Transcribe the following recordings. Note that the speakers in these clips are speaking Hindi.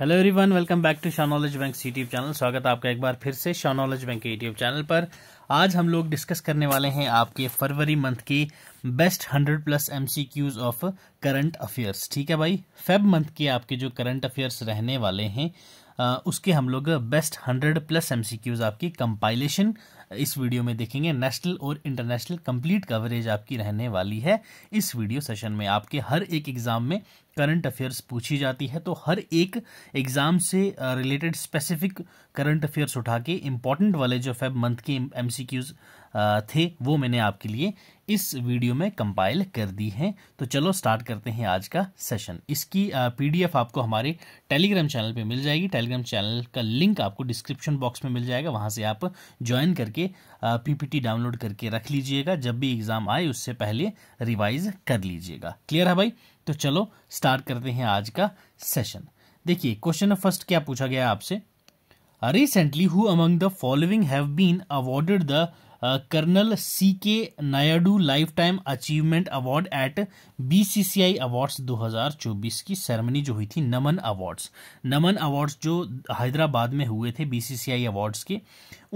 Hello everyone welcome back to Shah knowledge bank YouTube channel स्वागत है आपका एक बार फिर से शाह नॉलेज बैंक के यूट्यूब चैनल पर आज हम लोग डिस्कस करने वाले हैं आपके फरवरी मंथ की best hundred plus MCQs of current affairs ठीक है भाई फेब मंथ के आपके जो करंट अफेयर्स रहने वाले हैं उसके हम लोग बेस्ट हंड्रेड प्लस एम आपकी कंपाइलेशन इस वीडियो में देखेंगे नेशनल और इंटरनेशनल कंप्लीट कवरेज आपकी रहने वाली है इस वीडियो सेशन में आपके हर एक एग्ज़ाम में करंट अफेयर्स पूछी जाती है तो हर एक एग्ज़ाम से रिलेटेड स्पेसिफिक करंट अफेयर्स उठा के इंपॉर्टेंट वाले जो फेब मंथ के एम थे वो मैंने आपके लिए इस वीडियो में कंपाइल कर दी हैं तो चलो स्टार्ट करते हैं आज का सेशन इसकी पीडीएफ आपको हमारे टेलीग्राम चैनल पे मिल जाएगी टेलीग्राम चैनल का लिंक आपको डिस्क्रिप्शन बॉक्स में मिल जाएगा वहां से आप ज्वाइन करके पीपीटी डाउनलोड करके रख लीजिएगा जब भी एग्ज़ाम आए उससे पहले रिवाइज कर लीजिएगा क्लियर है भाई तो चलो स्टार्ट करते हैं आज का सेशन देखिए क्वेश्चन फर्स्ट क्या पूछा गया आपसे recently who among the following have been awarded the Colonel C K Naidu lifetime achievement award at BCCI awards 2024 की सेरेमनी जो हुई थी नमन अवार्ड्स नमन अवार्ड्स जो हैदराबाद में हुए थे बीसीसीआई अवार्ड्स के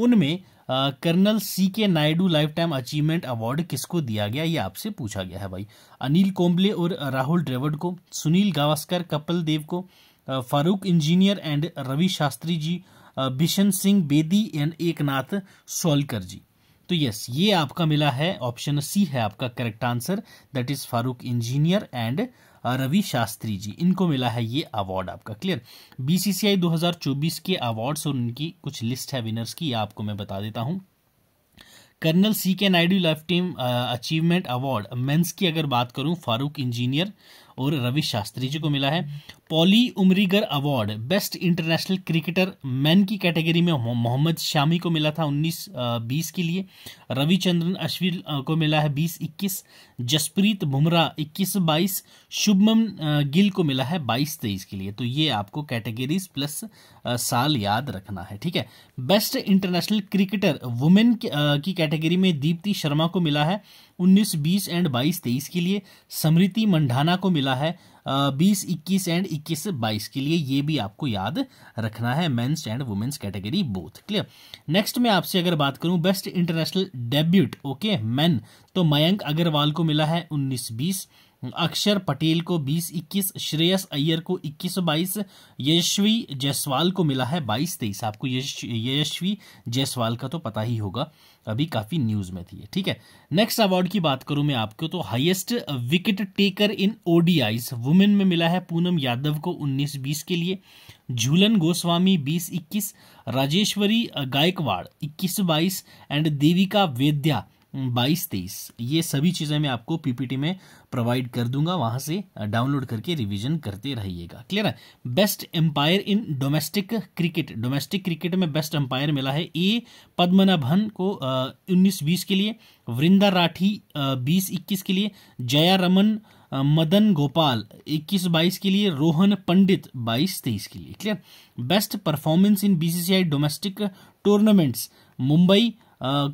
उनमें Colonel C K Naidu lifetime achievement award किसको दिया गया ये आपसे पूछा गया है भाई अनिल कोम्बले और राहुल ड्रेवड को सुनील गावस्कर कपिल देव को फारूक इंजीनियर एंड रवि शास्त्री जी बिशन सिंह बेदी एंड एकनाथ सोलकर जी तो यस ये आपका मिला है ऑप्शन सी है आपका correct answer that is Farokh Engineer and Ravi Shastri ji इनको मिला है ये अवार्ड आपका क्लियर बीसीसीआई 2024 के अवार्ड्स और उनकी कुछ लिस्ट है विनर्स की आपको मैं बता देता हूं Colonel C K Naidu lifetime achievement award men's की अगर बात करूं फारूक इंजीनियर और रवि शास्त्री जी को मिला है Polly Umrigar award best international cricketer man की कैटेगरी में मोहम्मद शामी को मिला था उन्नीस बीस के लिए रविचंद्रन अश्विन को मिला है बीस इक्कीस जसप्रीत बुमराह इक्कीस बाईस शुभमन गिल को मिला है बाईस तेईस के लिए तो ये आपको कैटेगरीज प्लस साल याद रखना है ठीक है बेस्ट इंटरनेशनल क्रिकेटर वुमेन की कैटेगरी में दीप्ति शर्मा को मिला है उन्नीस बीस एंड बाईस तेईस के लिए समृति मंडाना को मिला है बीस इक्कीस एंड इक्कीस बाईस के लिए ये भी आपको याद रखना है men's and women's category both clear next मैं आपसे अगर बात करूं best international debut okay men तो मयंक अग्रवाल को मिला है उन्नीस बीस अक्षर पटेल को बीस इक्कीस श्रेयस अय्यर को इक्कीस बाईस यशवी जायसवाल को मिला है बाईस तेईस आपको यशवी जायसवाल का तो पता ही होगा अभी काफ़ी न्यूज़ में थी ठीक है नेक्स्ट अवार्ड की बात करूं मैं आपको तो highest wicket taker in ODIs women में मिला है पूनम यादव को 19-20 के लिए झूलन गोस्वामी 20-21 राजेश्वरी गायकवाड़ 21-22 एंड देविका वेद्या बाईस तेईस ये सभी चीज़ें मैं आपको पीपीटी में प्रोवाइड कर दूंगा वहाँ से डाउनलोड करके रिवीजन करते रहिएगा क्लियर है best umpire in domestic cricket domestic cricket में बेस्ट एम्पायर मिला है ए पद्मनाभन को उन्नीस बीस के लिए वृंदा राठी बीस इक्कीस के लिए जया रमन मदन गोपाल 21 बाईस के लिए रोहन पंडित 22 तेईस के लिए clear best performance in BCCI domestic tournaments Mumbai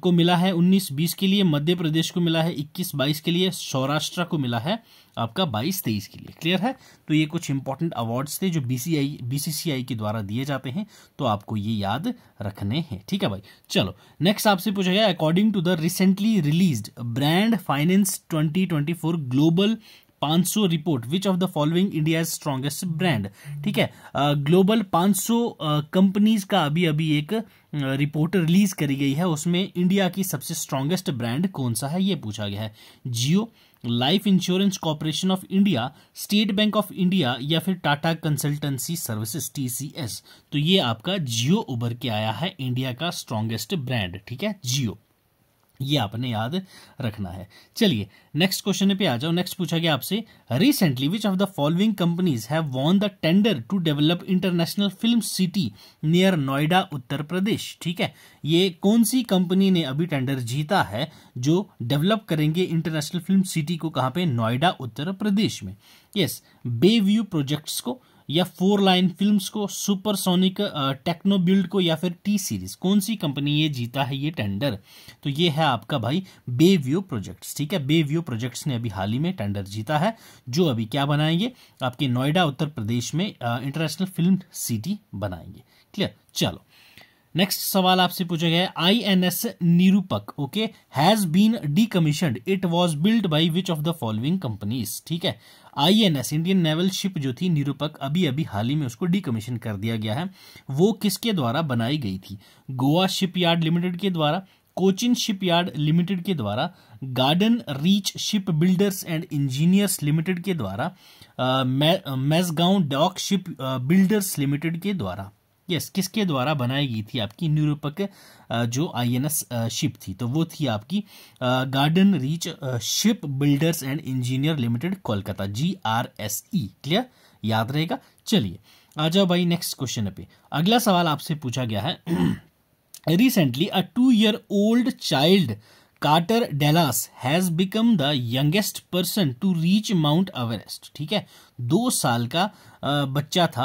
को मिला है 19-20 के लिए मध्य प्रदेश को मिला है 21-22 के लिए सौराष्ट्र को मिला है आपका 22-23 के लिए क्लियर है तो ये कुछ इंपॉर्टेंट अवार्ड्स थे जो सी आई के द्वारा दिए जाते हैं तो आपको ये याद रखने हैं ठीक है भाई चलो नेक्स्ट आपसे पूछा गया according to the recently release brand finance twenty global 500 report which of the following India strongest brand ठीक है ग्लोबल 500 कंपनीज का अभी अभी एक रिपोर्ट रिलीज करी गई है उसमें इंडिया की सबसे स्ट्रांगेस्ट ब्रांड कौन सा है ये पूछा गया है Jio life insurance corporation of India State Bank of India या फिर टाटा कंसल्टेंसी सर्विसेज टीसीएस तो ये आपका जियो उभर के आया है इंडिया का स्ट्रांगेस्ट ब्रांड ठीक है जियो ये आपने याद रखना है चलिए नेक्स्ट क्वेश्चन पे आ जाओ नेक्स्ट पूछा गया आपसे recently which of the following companies have won the tender to develop international film city near Noida Uttar Pradesh ठीक है ये कौन सी कंपनी ने अभी टेंडर जीता है जो डेवलप करेंगे इंटरनेशनल फिल्म सिटी को कहाँ पे नोएडा उत्तर प्रदेश में यस बे व्यू प्रोजेक्ट्स को या फोर लाइन फिल्म्स को सुपरसोनिक टेक्नो बिल्ड को या फिर टी सीरीज कौन सी कंपनी ये जीता है ये टेंडर तो ये है आपका भाई बेव्यू प्रोजेक्ट्स ठीक है बेव्यू प्रोजेक्ट्स ने अभी हाल ही में टेंडर जीता है जो अभी क्या बनाएंगे आपके नोएडा उत्तर प्रदेश में इंटरनेशनल फिल्म सिटी बनाएंगे क्लियर चलो नेक्स्ट सवाल आपसे पूछा गया है I N S Nirupak okay has been decommissioned it was build by which of the following companies ठीक है I N S Indian naval ship जो थी निरूपक अभी अभी हाल ही में उसको कमीशन कर दिया गया है वो किसके द्वारा बनाई गई थी गोवा शिप यार्ड लिमिटेड के द्वारा कोचिन शिपयार्ड लिमिटेड के द्वारा garden reach ship builders and engineers limited के द्वारा Mazagon dock ship builders limited के द्वारा यस किसके द्वारा बनाई गई थी आपकी निरूपक जो आईएनएस शिप थी तो वो थी आपकी garden reach ship builders and engineer limited Kolkata G R S E clear याद रहेगा चलिए आ जाओ भाई नेक्स्ट क्वेश्चन पे अगला सवाल आपसे पूछा गया है recently a two year old child Carter Dallas has become the youngest person to reach Mount Everest ठीक है दो साल का बच्चा था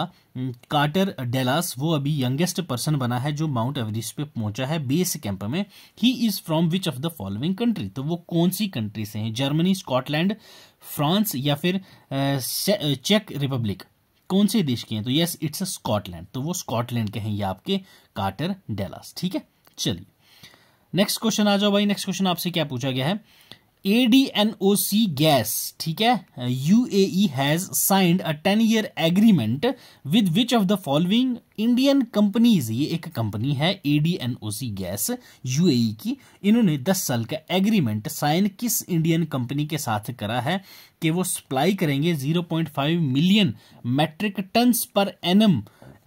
कार्टर डेलास वो अभी यंगेस्ट पर्सन बना है जो माउंट एवरेस्ट पे पहुंचा है बेस कैंप में ही is from which of the following country तो वो कौन सी कंट्री से हैं जर्मनी स्कॉटलैंड फ्रांस या फिर चेक रिपब्लिक कौन से देश के हैं तो यस इट्स अ स्कॉटलैंड तो वो स्कॉटलैंड के हैं ये आपके कार्टर डेलास ठीक है चलिए नेक्स्ट क्वेश्चन आ जाओ भाई नेक्स्ट क्वेश्चन आपसे क्या पूछा गया है A D N O C gas ठीक है U A E has signed a ten year agreement with which of the following Indian companies ये एक कंपनी है A D N O C gas U A की इन्होंने दस साल का एग्रीमेंट साइन किस इंडियन कंपनी के साथ करा है कि वो सप्लाई करेंगे zero point five million metric tons per N M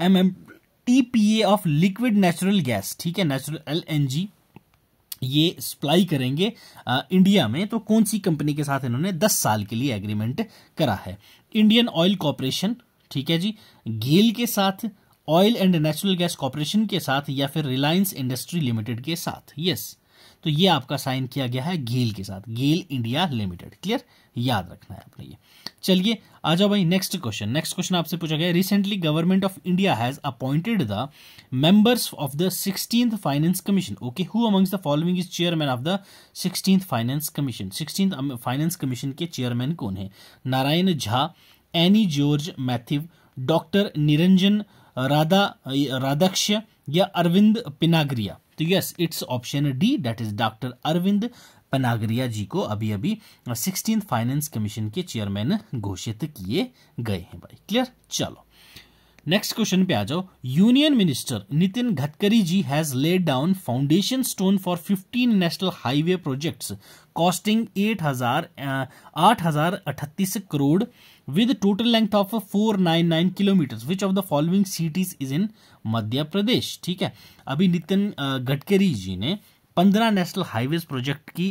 M M T P A of liquid natural gas ठीक है नेचुरल एल एन जी ये सप्लाई करेंगे आ, इंडिया में तो कौन सी कंपनी के साथ इन्होंने 10 साल के लिए एग्रीमेंट करा है इंडियन ऑयल कॉरपोरेशन ठीक है जी गेल के साथ oil and natural gas corporation के साथ या फिर रिलायंस इंडस्ट्री लिमिटेड के साथ यस तो ये आपका साइन किया गया है गेल के साथ गेल इंडिया लिमिटेड क्लियर याद रखना है आपने ये चलिए आ जाओ भाई नेक्स्ट क्वेश्चन नेक्स्ट क्वेश्चन आपसे पूछा गया recently government of India has appointed the members of the sixteenth finance commission okay who amongst the following is chairman of the sixteenth finance commission sixteenth finance commission के चेयरमैन कौन है नारायण झा एनी जॉर्ज मैथ्यू डॉक्टर निरंजन राधा राधाक्ष या अरविंद पिनाग्रिया तो yes it's option D that is doctor Arvind Panagariya ji को अभी अभी सिक्सटीन फाइनेंस कमीशन के चेयरमैन घोषित किए गए हैं भाई क्लियर चलो नेक्स्ट क्वेश्चन पे आ जाओ union minister Nitin Gadkari ji has laid down foundation stone for 15 national highway projects costing eight हजार uh, आठ हजार अठतीस crore with total length of 499 kilometre which of the following cities is in Madhya Pradesh ठीक है अभी नितिन गडकरी uh, जी ने पंद्रह नेशनल हाईवेज प्रोजेक्ट की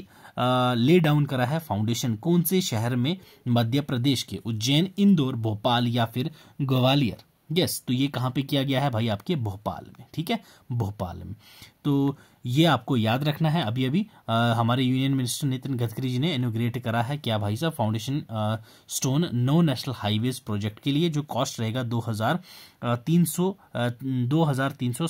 ले डाउन करा है फाउंडेशन कौन से शहर में मध्य प्रदेश के उज्जैन इंदौर भोपाल या फिर ग्वालियर यस तो ये कहाँ पे किया गया है भाई आपके भोपाल में ठीक है भोपाल में तो ये आपको याद रखना है अभी अभी आ, हमारे यूनियन मिनिस्टर नितिन गडकरी जी ने इनोग्रेट करा है क्या भाई साहब foundation stone no national highways project के लिए जो कॉस्ट रहेगा दो हज़ार तीन सौ दो हज़ार तीन सौ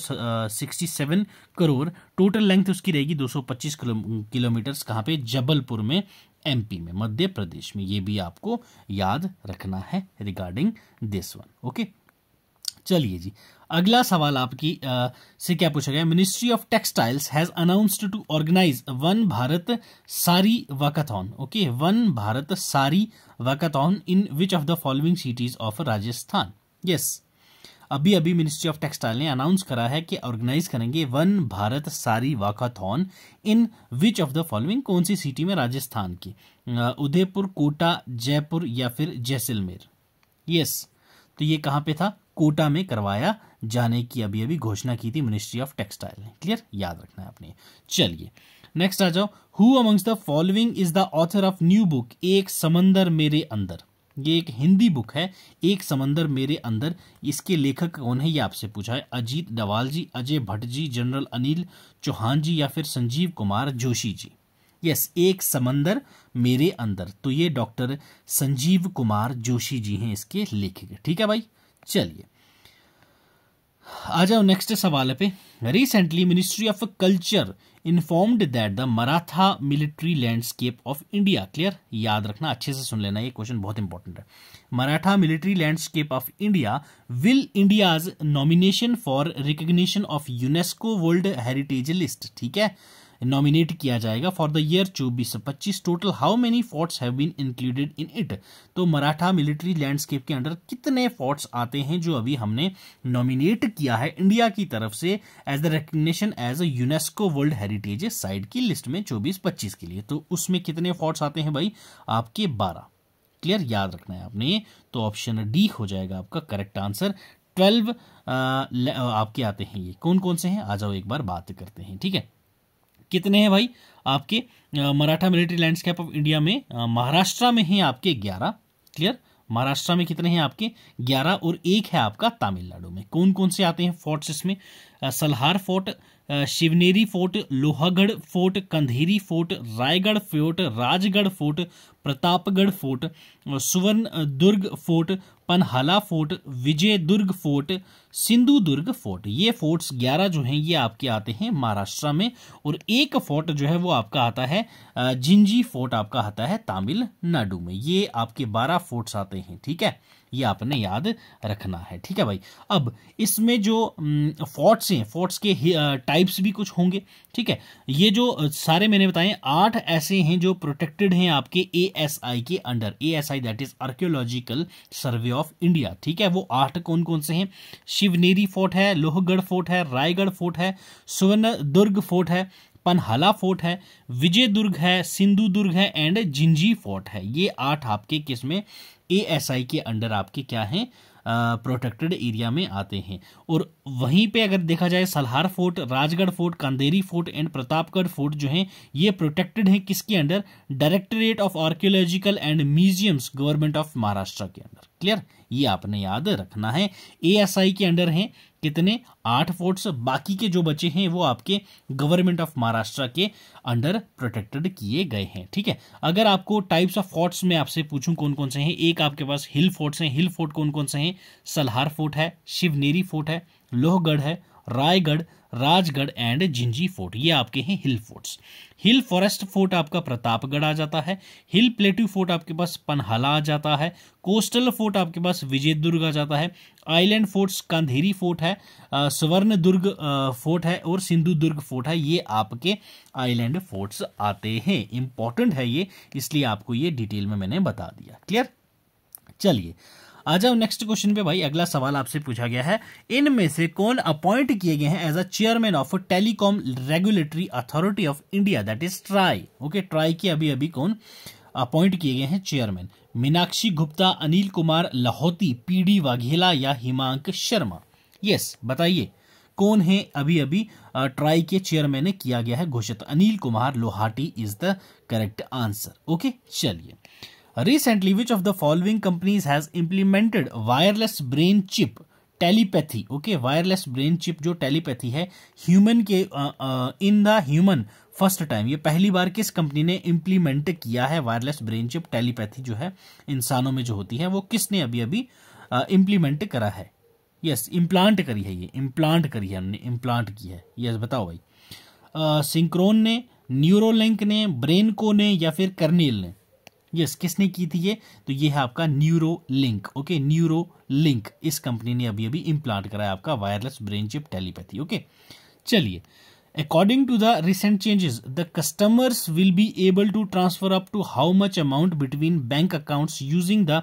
sixty seven crore total length उसकी रहेगी दो सौ पच्चीस किलोमीटर्स कहाँ पे जबलपुर में एमपी में मध्य प्रदेश में ये भी आपको याद रखना है रिगार्डिंग दिस वन ओके चलिए जी अगला सवाल आपकी आ, से क्या पूछा गया ministry of textiles has announced to organise one Bharat sari walkathon okay one Bharat sari walkathon in which of the following cities of Rajasthan yes अभी अभी मिनिस्ट्री ऑफ टेक्सटाइल ने अनाउंस करा है कि ऑर्गेनाइज करेंगे one Bharat sari walkathon in which of the following कौन सी सिटी में राजस्थान की उदयपुर कोटा जयपुर या फिर जैसलमेर यस तो ये कहां पे था कोटा में करवाया जाने की अभी अभी घोषणा की थी मिनिस्ट्री ऑफ टेक्सटाइल ने क्लियर याद रखना है आपने चलिए नेक्स्ट आ जाओ who amongst the following is the author of new book Ek Samandar Mere अंदर ये एक हिंदी बुक है एक समंदर मेरे अंदर इसके लेखक कौन है ये आपसे पूछा है अजीत डवाल जी अजय भट्ट जी जनरल अनिल चौहान जी या फिर संजीव कुमार जोशी जी यस एक समंदर मेरे अंदर तो ये डॉक्टर संजीव कुमार जोशी जी हैं इसके लेखक ठीक है भाई चलिए आ जाओ नेक्स्ट सवाल पे recently ministry of culture informed that the Maratha military landscape of India clear याद रखना अच्छे से सुन लेना ये क्वेश्चन बहुत इंपॉर्टेंट है Maratha military landscape of India will India's nomination for recognition of UNESCO world heritage list ठीक है नॉमिनेट किया जाएगा फॉर द ईयर चौबीस पच्चीस total how many forts have been included in it तो मराठा मिलिट्री लैंडस्केप के अंडर कितने फोर्ट्स आते हैं जो अभी हमने नॉमिनेट किया है इंडिया की तरफ से as the recognition as a UNESCO world heritage site की लिस्ट में चौबीस पच्चीस के लिए तो उसमें कितने फोर्ट्स आते हैं भाई आपके बारह क्लियर याद रखना है आपने तो ऑप्शन डी हो जाएगा आपका करेक्ट आंसर ट्वेल्व आपके आते हैं ये कौन कौन से हैं आ जाओ एक बार बात करते हैं ठीक है कितने हैं भाई आपके Maratha military landscape of India में महाराष्ट्र में हैं आपके ग्यारह क्लियर महाराष्ट्र में कितने हैं आपके ग्यारह और एक है आपका तमिलनाडु में कौन कौन से आते हैं फोर्ट्स इसमें Salher fort Shivneri fort Lohagad fort Khanderi fort Raigad fort Rajgad fort Pratapgad fort Suvarnadurg fort Panhala fort Vijaydurg fort Sindhudurg fort ये फोर्ट्स ग्यारह जो हैं ये आपके आते हैं महाराष्ट्र में और एक फोर्ट जो है वो आपका आता है जिंजी फोर्ट आपका आता है तमिलनाडु में ये आपके बारह फोर्ट्स आते हैं ठीक है ये आपने याद रखना है ठीक है भाई अब इसमें जो फोर्ट्स हैं फोर्ट्स के टाइप्स भी कुछ होंगे ठीक है ये जो सारे मैंने बताए आठ ऐसे हैं जो प्रोटेक्टेड हैं आपके आई के under A I that is archaeological survey of India ठीक है वो आठ कौन कौन से हैं शिवनेरी फोर्ट है लोहगढ़ फोर्ट है रायगढ़ फोर्ट है सुवर्ण दुर्ग फोर्ट है पनहला फोर्ट है विजय दुर्ग है सिंधु दुर्ग है एंड जिंजी फोर्ट है ये आठ आपके किस में आई के अंडर आपके क्या हैं प्रोटेक्टेड एरिया में आते हैं और वहीं पे अगर देखा जाए Salher fort Rajgad fort Khanderi fort and Pratapgad fort जो हैं ये प्रोटेक्टेड हैं किसके under directorate of archaeological and museums government of Maharashtra के अंडर क्लियर ये आपने याद रखना है आई के अंडर हैं कितने आठ फोर्ट्स बाकी के जो बचे हैं वो आपके गवर्नमेंट ऑफ महाराष्ट्र के अंडर प्रोटेक्टेड किए गए हैं ठीक है अगर आपको टाइप्स ऑफ फोर्ट्स में आपसे पूछूं कौन कौन से हैं एक आपके पास हिल फोर्ट्स हैं हिल फोर्ट कौन कौन से हैं सलहार फोर्ट है शिवनेरी फोर्ट है लोहगढ़ है रायगढ़ राजगढ़ एंड जिंजी फोर्ट ये आपके हैं hill forts hill forest fort आपका प्रतापगढ़ आ जाता है हिल प्लेट्यू फोर्ट आपके पास पनहला आ जाता है कोस्टल फोर्ट आपके पास विजय दुर्ग आ जाता है आइलैंड फोर्ट्स कांधेरी फोर्ट है स्वर्ण दुर्ग फोर्ट है और सिंधु दुर्ग फोर्ट है ये आपके आइलैंड फोर्ट्स आते हैं इंपॉर्टेंट है ये इसलिए आपको ये डिटेल में मैंने बता दिया क्लियर चलिए आ जाओ नेक्स्ट क्वेश्चन पे भाई अगला सवाल आपसे पूछा गया है इनमें से कौन अपॉइंट किए गए हैं as a chairman of telecom regulatory authority of India that is TRAI okay TRAI के अभी अभी कौन अपॉइंट किए गए हैं चेयरमैन मीनाक्षी गुप्ता अनिल कुमार लाहौती पीडी वाघेला या हिमांक शर्मा यस बताइए कौन है अभी अभी ट्राई के चेयरमैन ने किया गया है घोषित Anil Kumar Lahoti is the correct answer okay चलिए Recently, which of the following companies has implemented wireless brain chip telepathy okay wireless brain chip जो टेलीपैथी है ह्यूमन के in the human first time ये पहली बार किस कंपनी ने इम्प्लीमेंट किया है वायरलेस ब्रेन चिप टेलीपैथी जो है इंसानों में जो होती है वो किसने अभी अभी इम्प्लीमेंट uh, करा है यस yes, इम्प्लांट करी है ये इम्प्लांट करी है हमने इम्प्लांट की है यस yes, बताओ भाई सिंक्रोन uh, ने न्यूरोलिंक ने ब्रेन को ने या फिर कर्नेल ने यस yes, किसने की थी ये तो ये है आपका Neuralink okay Neuralink इस कंपनी ने अभी अभी इंप्लांट कराया आपका wireless brain chip telepathy okay चलिए according to the recent changes the customers will be able to transfer up to how much amount between bank account using the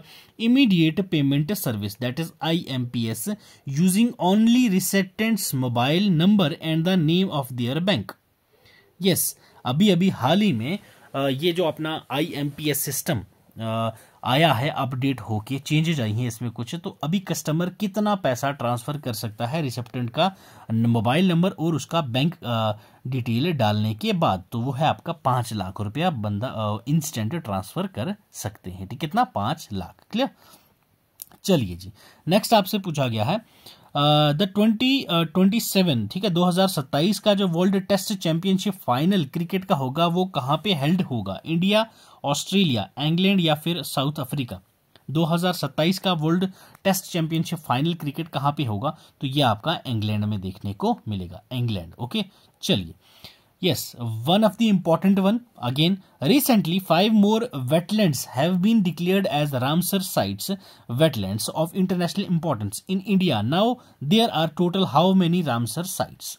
immediate payment service that is I M P S using only recipient's mobile number and the name of their bank yes अभी अभी हाल ही में ये जो अपना आई सिस्टम आया है अपडेट होके चेंजेज आई हैं इसमें कुछ तो अभी कस्टमर कितना पैसा ट्रांसफ़र कर सकता है रिसेप्टेंट का मोबाइल नंबर और उसका बैंक डिटेल डालने के बाद तो वो है आपका पाँच लाख रुपया बंदा इंस्टेंट ट्रांसफ़र कर सकते हैं ठीक कितना पाँच लाख क्लियर चलिए जी नेक्स्ट आपसे पूछा गया है द ट्वेंटी ट्वेंटी सेवन ठीक है दो हजार सत्ताईस का जो world test championship final cricket का होगा वो कहाँ पे हेल्ड होगा इंडिया ऑस्ट्रेलिया इंग्लैंड या फिर साउथ अफ्रीका 2027 का world test championship final cricket कहाँ पे होगा तो ये आपका इंग्लैंड में देखने को मिलेगा इंग्लैंड ओके चलिए Yes, one of the important one. Again, recently five more wetlands have been declared as Ramsar sites, wetlands of international importance in India. Now there are total how many Ramsar sites?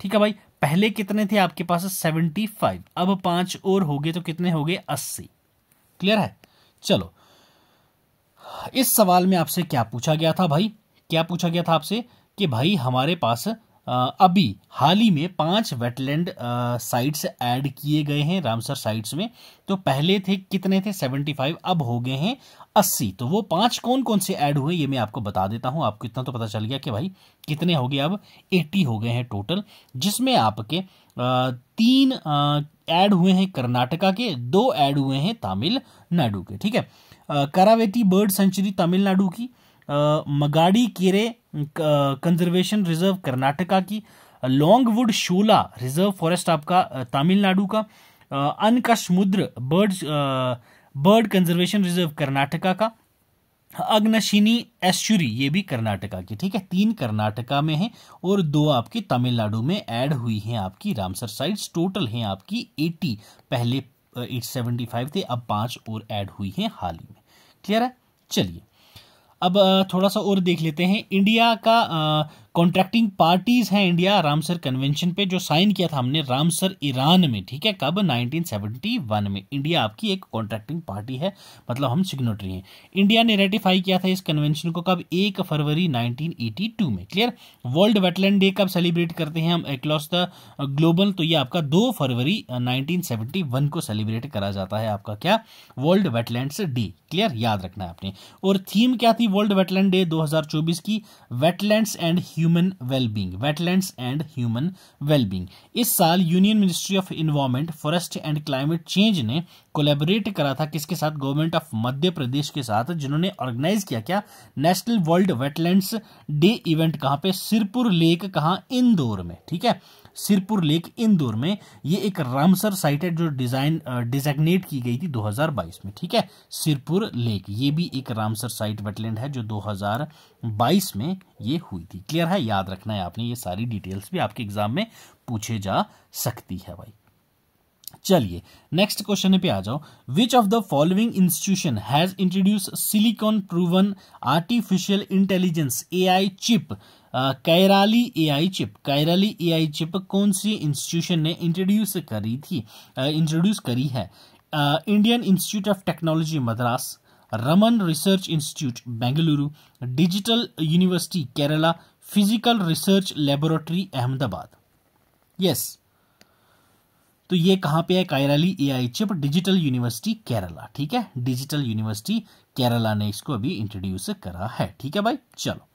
ठीक है भाई पहले कितने थे आपके पास 75 अब पांच और हो गए तो कितने हो गए 80 क्लियर है चलो इस सवाल में आपसे क्या पूछा गया था भाई क्या पूछा गया था आपसे कि भाई हमारे पास अभी हाल ही में पांच वेटलैंड साइट्स ऐड किए गए हैं रामसर साइट्स में तो पहले थे कितने थे 75 अब हो गए हैं 80 तो वो पांच कौन कौन से ऐड हुए ये मैं आपको बता देता हूँ आपको इतना तो पता चल गया कि भाई कितने हो गए अब 80 हो गए हैं टोटल जिसमें आपके तीन ऐड हुए हैं कर्नाटका के दो ऐड हुए हैं तमिलनाडु के ठीक है करावेटी बर्ड सेंचुरी तमिलनाडु की मगाड़ी केरे कंजर्वेशन रिजर्व कर्नाटका की लॉन्गवुड शोला रिजर्व फॉरेस्ट आपका तमिलनाडु का Ankasamudra bird bird conservation reserve Karnataka का अग्नशिनी एश्चुरी ये भी कर्नाटका की ठीक है तीन कर्नाटका में है और दो आपकी तमिलनाडु में ऐड हुई हैं आपकी रामसर साइट्स टोटल हैं आपकी 80 पहले 875 थे अब पांच और ऐड हुई हैं हाल ही में क्लियर है चलिए अब थोड़ा सा और देख लेते हैं इंडिया का कॉन्ट्रैक्टिंग पार्टीज हैं इंडिया रामसर कन्वेंशन पे जो साइन किया था हमने रामसर ईरान में ठीक है कब 1971 में इंडिया आपकी एक कॉन्ट्रैक्टिंग पार्टी है मतलब हम सिग्नोटरी हैं इंडिया ने रेटिफाई किया था इस कन्वेंशन को कब एक फरवरी 1982 में क्लियर वर्ल्ड वेटलैंड डे कब सेलिब्रेट करते हैं हम एक्लॉस द ग्लोबल तो ये आपका दो फरवरी नाइनटीन को सेलिब्रेट करा जाता है आपका क्या वर्ल्ड वेटलैंड्स डे क्लियर याद रखना है आपने और थीम क्या थी वर्ल्ड वेटलैंड डे दो की wetlands and human wellbeing wetland and human wellbeing इस साल union ministry of environment forest and climate change ने कोलेबोरेट करा था किसके साथ गवर्नमेंट ऑफ मध्य प्रदेश के साथ जिन्होंने ऑर्गेनाइज किया क्या national world wetland day event कहाँ पे सिरपुर लेक कहाँ इंदौर में ठीक है सिरपुर लेक इंदौर में ये एक रामसर साइट है जो डिजाइन डिजाइनेट की गई थी 2022 में ठीक है सिरपुर लेक ये भी एक रामसर साइट वेटलैंड है जो 2022 में ये हुई थी क्लियर है याद रखना है आपने ये सारी डिटेल्स भी आपके एग्जाम में पूछे जा सकती है भाई चलिए नेक्स्ट क्वेश्चन पे आ जाओ which of the following institution has introduce silicon proven artificial intelligence AI chip Kairali AI chip Kairali AI chip कौन सी इंस्टीट्यूशन ने इंट्रोड्यूस करी थी इंट्रोड्यूस करी है Indian Institute of Technology Madras Raman research institute Bengaluru digital university Kerala physical research laboratory Ahmedabad yes तो ये कहाँ पे है Kairali AI chip digital university Kerala ठीक है डिजिटल यूनिवर्सिटी केरला ने इसको अभी इंट्रोड्यूस करा है ठीक है भाई चलो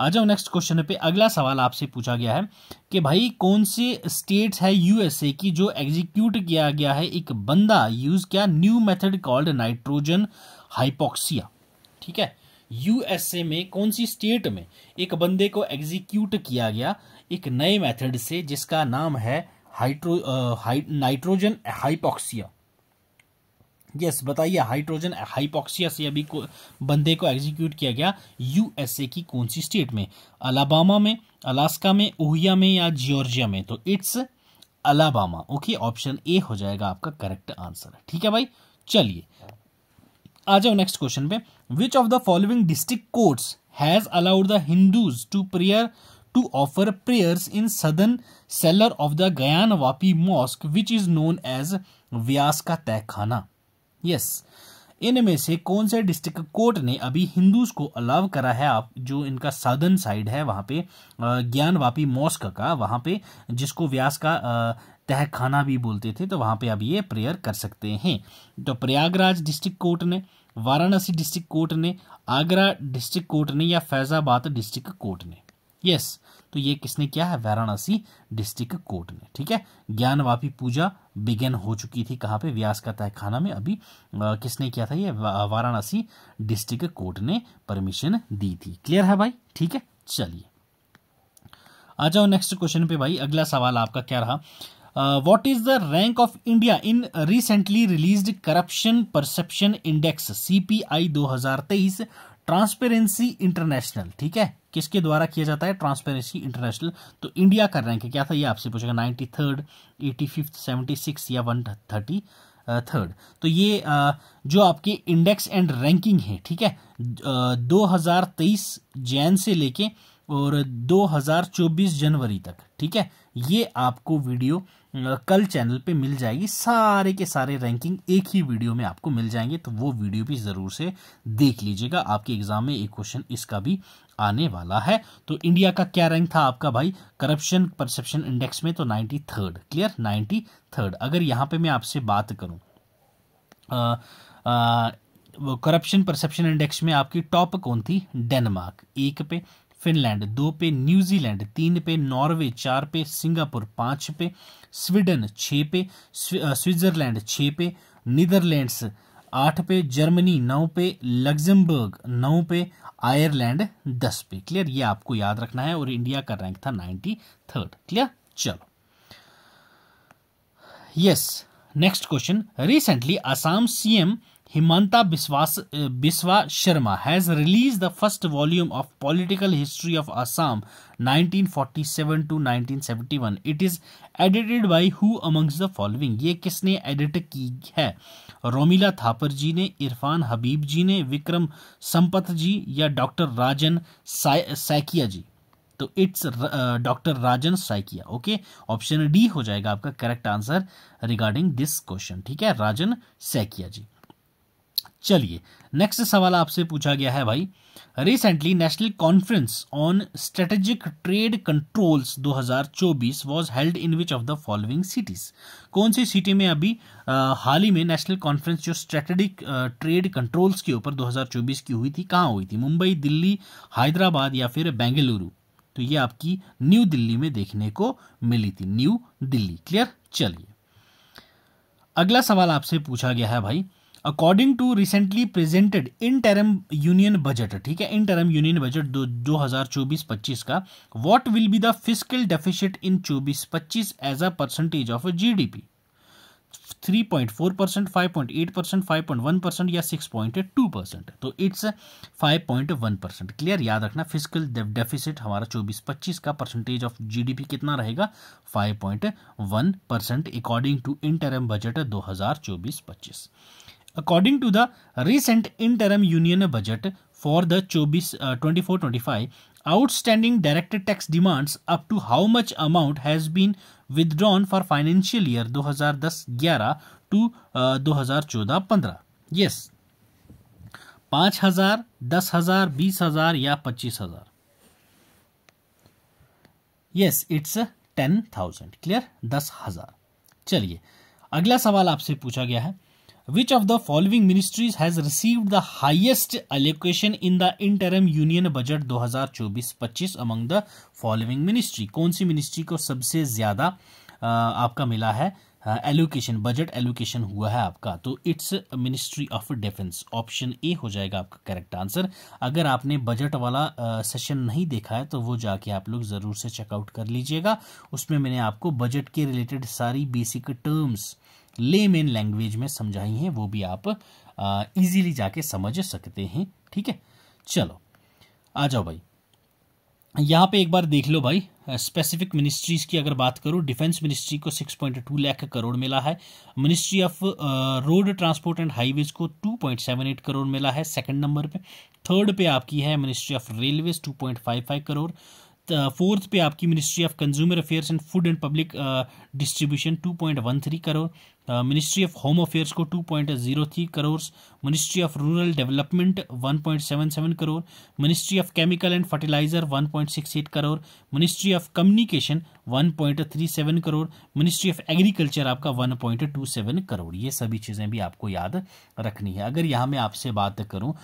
आ जाओ नेक्स्ट क्वेश्चन पे अगला सवाल आपसे पूछा गया है कि भाई कौन से स्टेट्स है यूएसए की जो एग्जीक्यूट किया गया है एक बंदा यूज किया new method called nitrogen hypoxia ठीक है यूएसए में कौन सी स्टेट में एक बंदे को एग्जीक्यूट किया गया एक नए मेथड से जिसका नाम है hydro hy nitrogen hypoxia yes बताइए हाइड्रोजन हाइपोक्सिया से अभी को बंदे को एग्जीक्यूट किया गया यूएसए की कौन सी स्टेट में अलाबामा में अलास्का में ओहिया में या जियोर्जिया में तो it's Alabama okay option A हो जाएगा आपका करेक्ट आंसर ठीक है भाई चलिए आ जाओ नेक्स्ट क्वेश्चन पे which of the following district courts has allowed the Hindus to prayer to offer prayer in southern cellar of the Gyan mosque which is known as Vyas का ka खाना यस इनमें से कौन से डिस्ट्रिक्ट कोर्ट ने अभी हिंदूज को अलाव करा है आप जो इनका साधन साइड है वहाँ पे ज्ञानवापी मॉस्क का वहाँ पे जिसको व्यास का तहखाना भी बोलते थे तो वहाँ पे अब ये प्रेयर कर सकते हैं तो प्रयागराज डिस्ट्रिक्ट कोर्ट ने वाराणसी डिस्ट्रिक्ट कोर्ट ने आगरा डिस्ट्रिक्ट कोर्ट ने या फैज़ाबाद डिस्ट्रिक्ट कोर्ट ने यस तो ये किसने किया है वाराणसी डिस्ट्रिक्ट कोर्ट ने ठीक है ज्ञानवापी पूजा बिगेन हो चुकी थी कहाँ पे व्यास का तहखाना में अभी आ, किसने किया था ये वाराणसी डिस्ट्रिक्ट कोर्ट ने परमिशन दी थी क्लियर है भाई ठीक है चलिए आ जाओ नेक्स्ट क्वेश्चन पे भाई अगला सवाल आपका क्या रहा what is the rank of India in recently release corruption perception index C P I दो हजार तेईस ट्रांसपेरेंसी इंटरनेशनल ठीक है किसके द्वारा किया जाता है ट्रांसपेरेंसी इंटरनेशनल तो इंडिया का रैंक क्या था ये आपसे पूछेगा ninety third eighty fifth seventy six या वन थर्टी थर्ड तो ये uh, जो आपके इंडेक्स एंड रैंकिंग है ठीक है uh, दो हज़ार तेईस जैन से लेके और 2024 जनवरी तक ठीक है ये आपको वीडियो uh, कल चैनल पे मिल जाएगी सारे के सारे रैंकिंग एक ही वीडियो में आपको मिल जाएंगे तो वो वीडियो भी ज़रूर से देख लीजिएगा आपके एग्ज़ाम में एक क्वेश्चन इसका भी आने वाला है तो इंडिया का क्या रैंक था आपका भाई करप्शन परसेप्शन इंडेक्स में तो ninety third clear ninety third अगर यहाँ पे मैं आपसे बात करूँ करप्शन परसेप्शन इंडेक्स में आपकी टॉप कौन थी डेनमार्क एक पे फिनलैंड दो पे न्यूजीलैंड तीन पे नॉर्वे चार पे सिंगापुर पाँच पे स्वीडन छः पे स्विट्ज़रलैंड छः पे नीदरलैंड्स आठ पे जर्मनी नौ पे लग्जमबर्ग नौ पे आयरलैंड दस पे क्लियर ये आपको याद रखना है और इंडिया का रैंक था नाइन्टी थर्ड क्लियर चलो yes next question recently Assam CM Himanta Biswas Biswa Sarma has release the first volume of political history of Assam 1947 to 1971 it is edited by who amongst the following ये किसने एडिट की है रोमिला थापर जी ने इरफान हबीब जी ने विक्रम संपत जी या डॉक्टर राजन साइकिया जी तो it's doctor uh, Rajan Saikia okay option D हो जाएगा आपका correct answer regarding this question ठीक है राजन सैकिया जी चलिए नेक्स्ट सवाल आपसे पूछा गया है भाई recently national conference on strategic trade controls 2024 was held in which of the following cities कौन सी सिटी में अभी हाल ही में नेशनल कॉन्फ्रेंस जो स्ट्रेटेजिक ट्रेड कंट्रोल्स के ऊपर 2024 की हुई थी कहाँ हुई थी मुंबई दिल्ली हैदराबाद या फिर बेंगलुरु तो ये आपकी न्यू दिल्ली में देखने को मिली थी न्यू दिल्ली क्लियर चलिए अगला सवाल आपसे पूछा गया है भाई according to recently presented interim union budget ठीक है इन टर्म यूनियन बजट दो हजार चौबीस पच्चीस का what will be the physical deficit in चौबीस पच्चीस as a percentage of G D P three point four percent five point eight percent five point one percent या सिक्स पॉइंट टू परसेंट तो it's five point one percent clear याद रखना फिजिकल डेफिसिट हमारा चौबीस पच्चीस का परसेंटेज ऑफ जीडीपी कितना रहेगा five point one percent according to interim budget दो हजार चौबीस पच्चीस according to the recent interim union budget for the चौबीस twenty four twenty five outstanding direct tax demands up to how much amount has been withdrawn for financial year दो हजार दस ग्यारह टू दो हजार चौदह पंद्रह यस पांच हजार दस हजार बीस हजार या पच्चीस हजार yes it's ten thousand clear दस हजार चलिए अगला सवाल आपसे पूछा गया है which of the following ministries has received the highest allocation in the interim union budget 2024-25 among the following ministry कौन सी ministry को सबसे ज़्यादा आपका मिला है एलोकेशन बजट एलोकेशन हुआ है आपका तो it's ministry of defence option A हो जाएगा आपका करेक्ट आंसर अगर आपने बजट वाला सेशन नहीं देखा है तो वो जाके आप लोग ज़रूर से चेकआउट कर लीजिएगा उसमें मैंने आपको बजट के रिलेटेड सारी basic terms layman language में समझाई हैं वो भी आप इजीली जाके समझ सकते हैं ठीक है चलो आ जाओ भाई यहाँ पे एक बार देख लो भाई स्पेसिफिक मिनिस्ट्रीज़ की अगर बात करूँ डिफेंस मिनिस्ट्री को 6.2 लाख करोड़ मिला है ministry of road transport and highways को 2.78 करोड़ मिला है सेकंड नंबर पे थर्ड पे आपकी है ministry of railways 2.55 crore fourth पे आपकी ministry of consumer affairs and food and public distribution two crore ministry of home affairs को 2.03 crore ministry of rural development 1.77 crore ministry of chemical and fertilizer 1.68 crore ministry of communication 1.37 crore ministry of agriculture आपका 1.27 करोड़ ये सभी चीज़ें भी आपको याद रखनी है अगर यहाँ मैं आपसे बात करूँ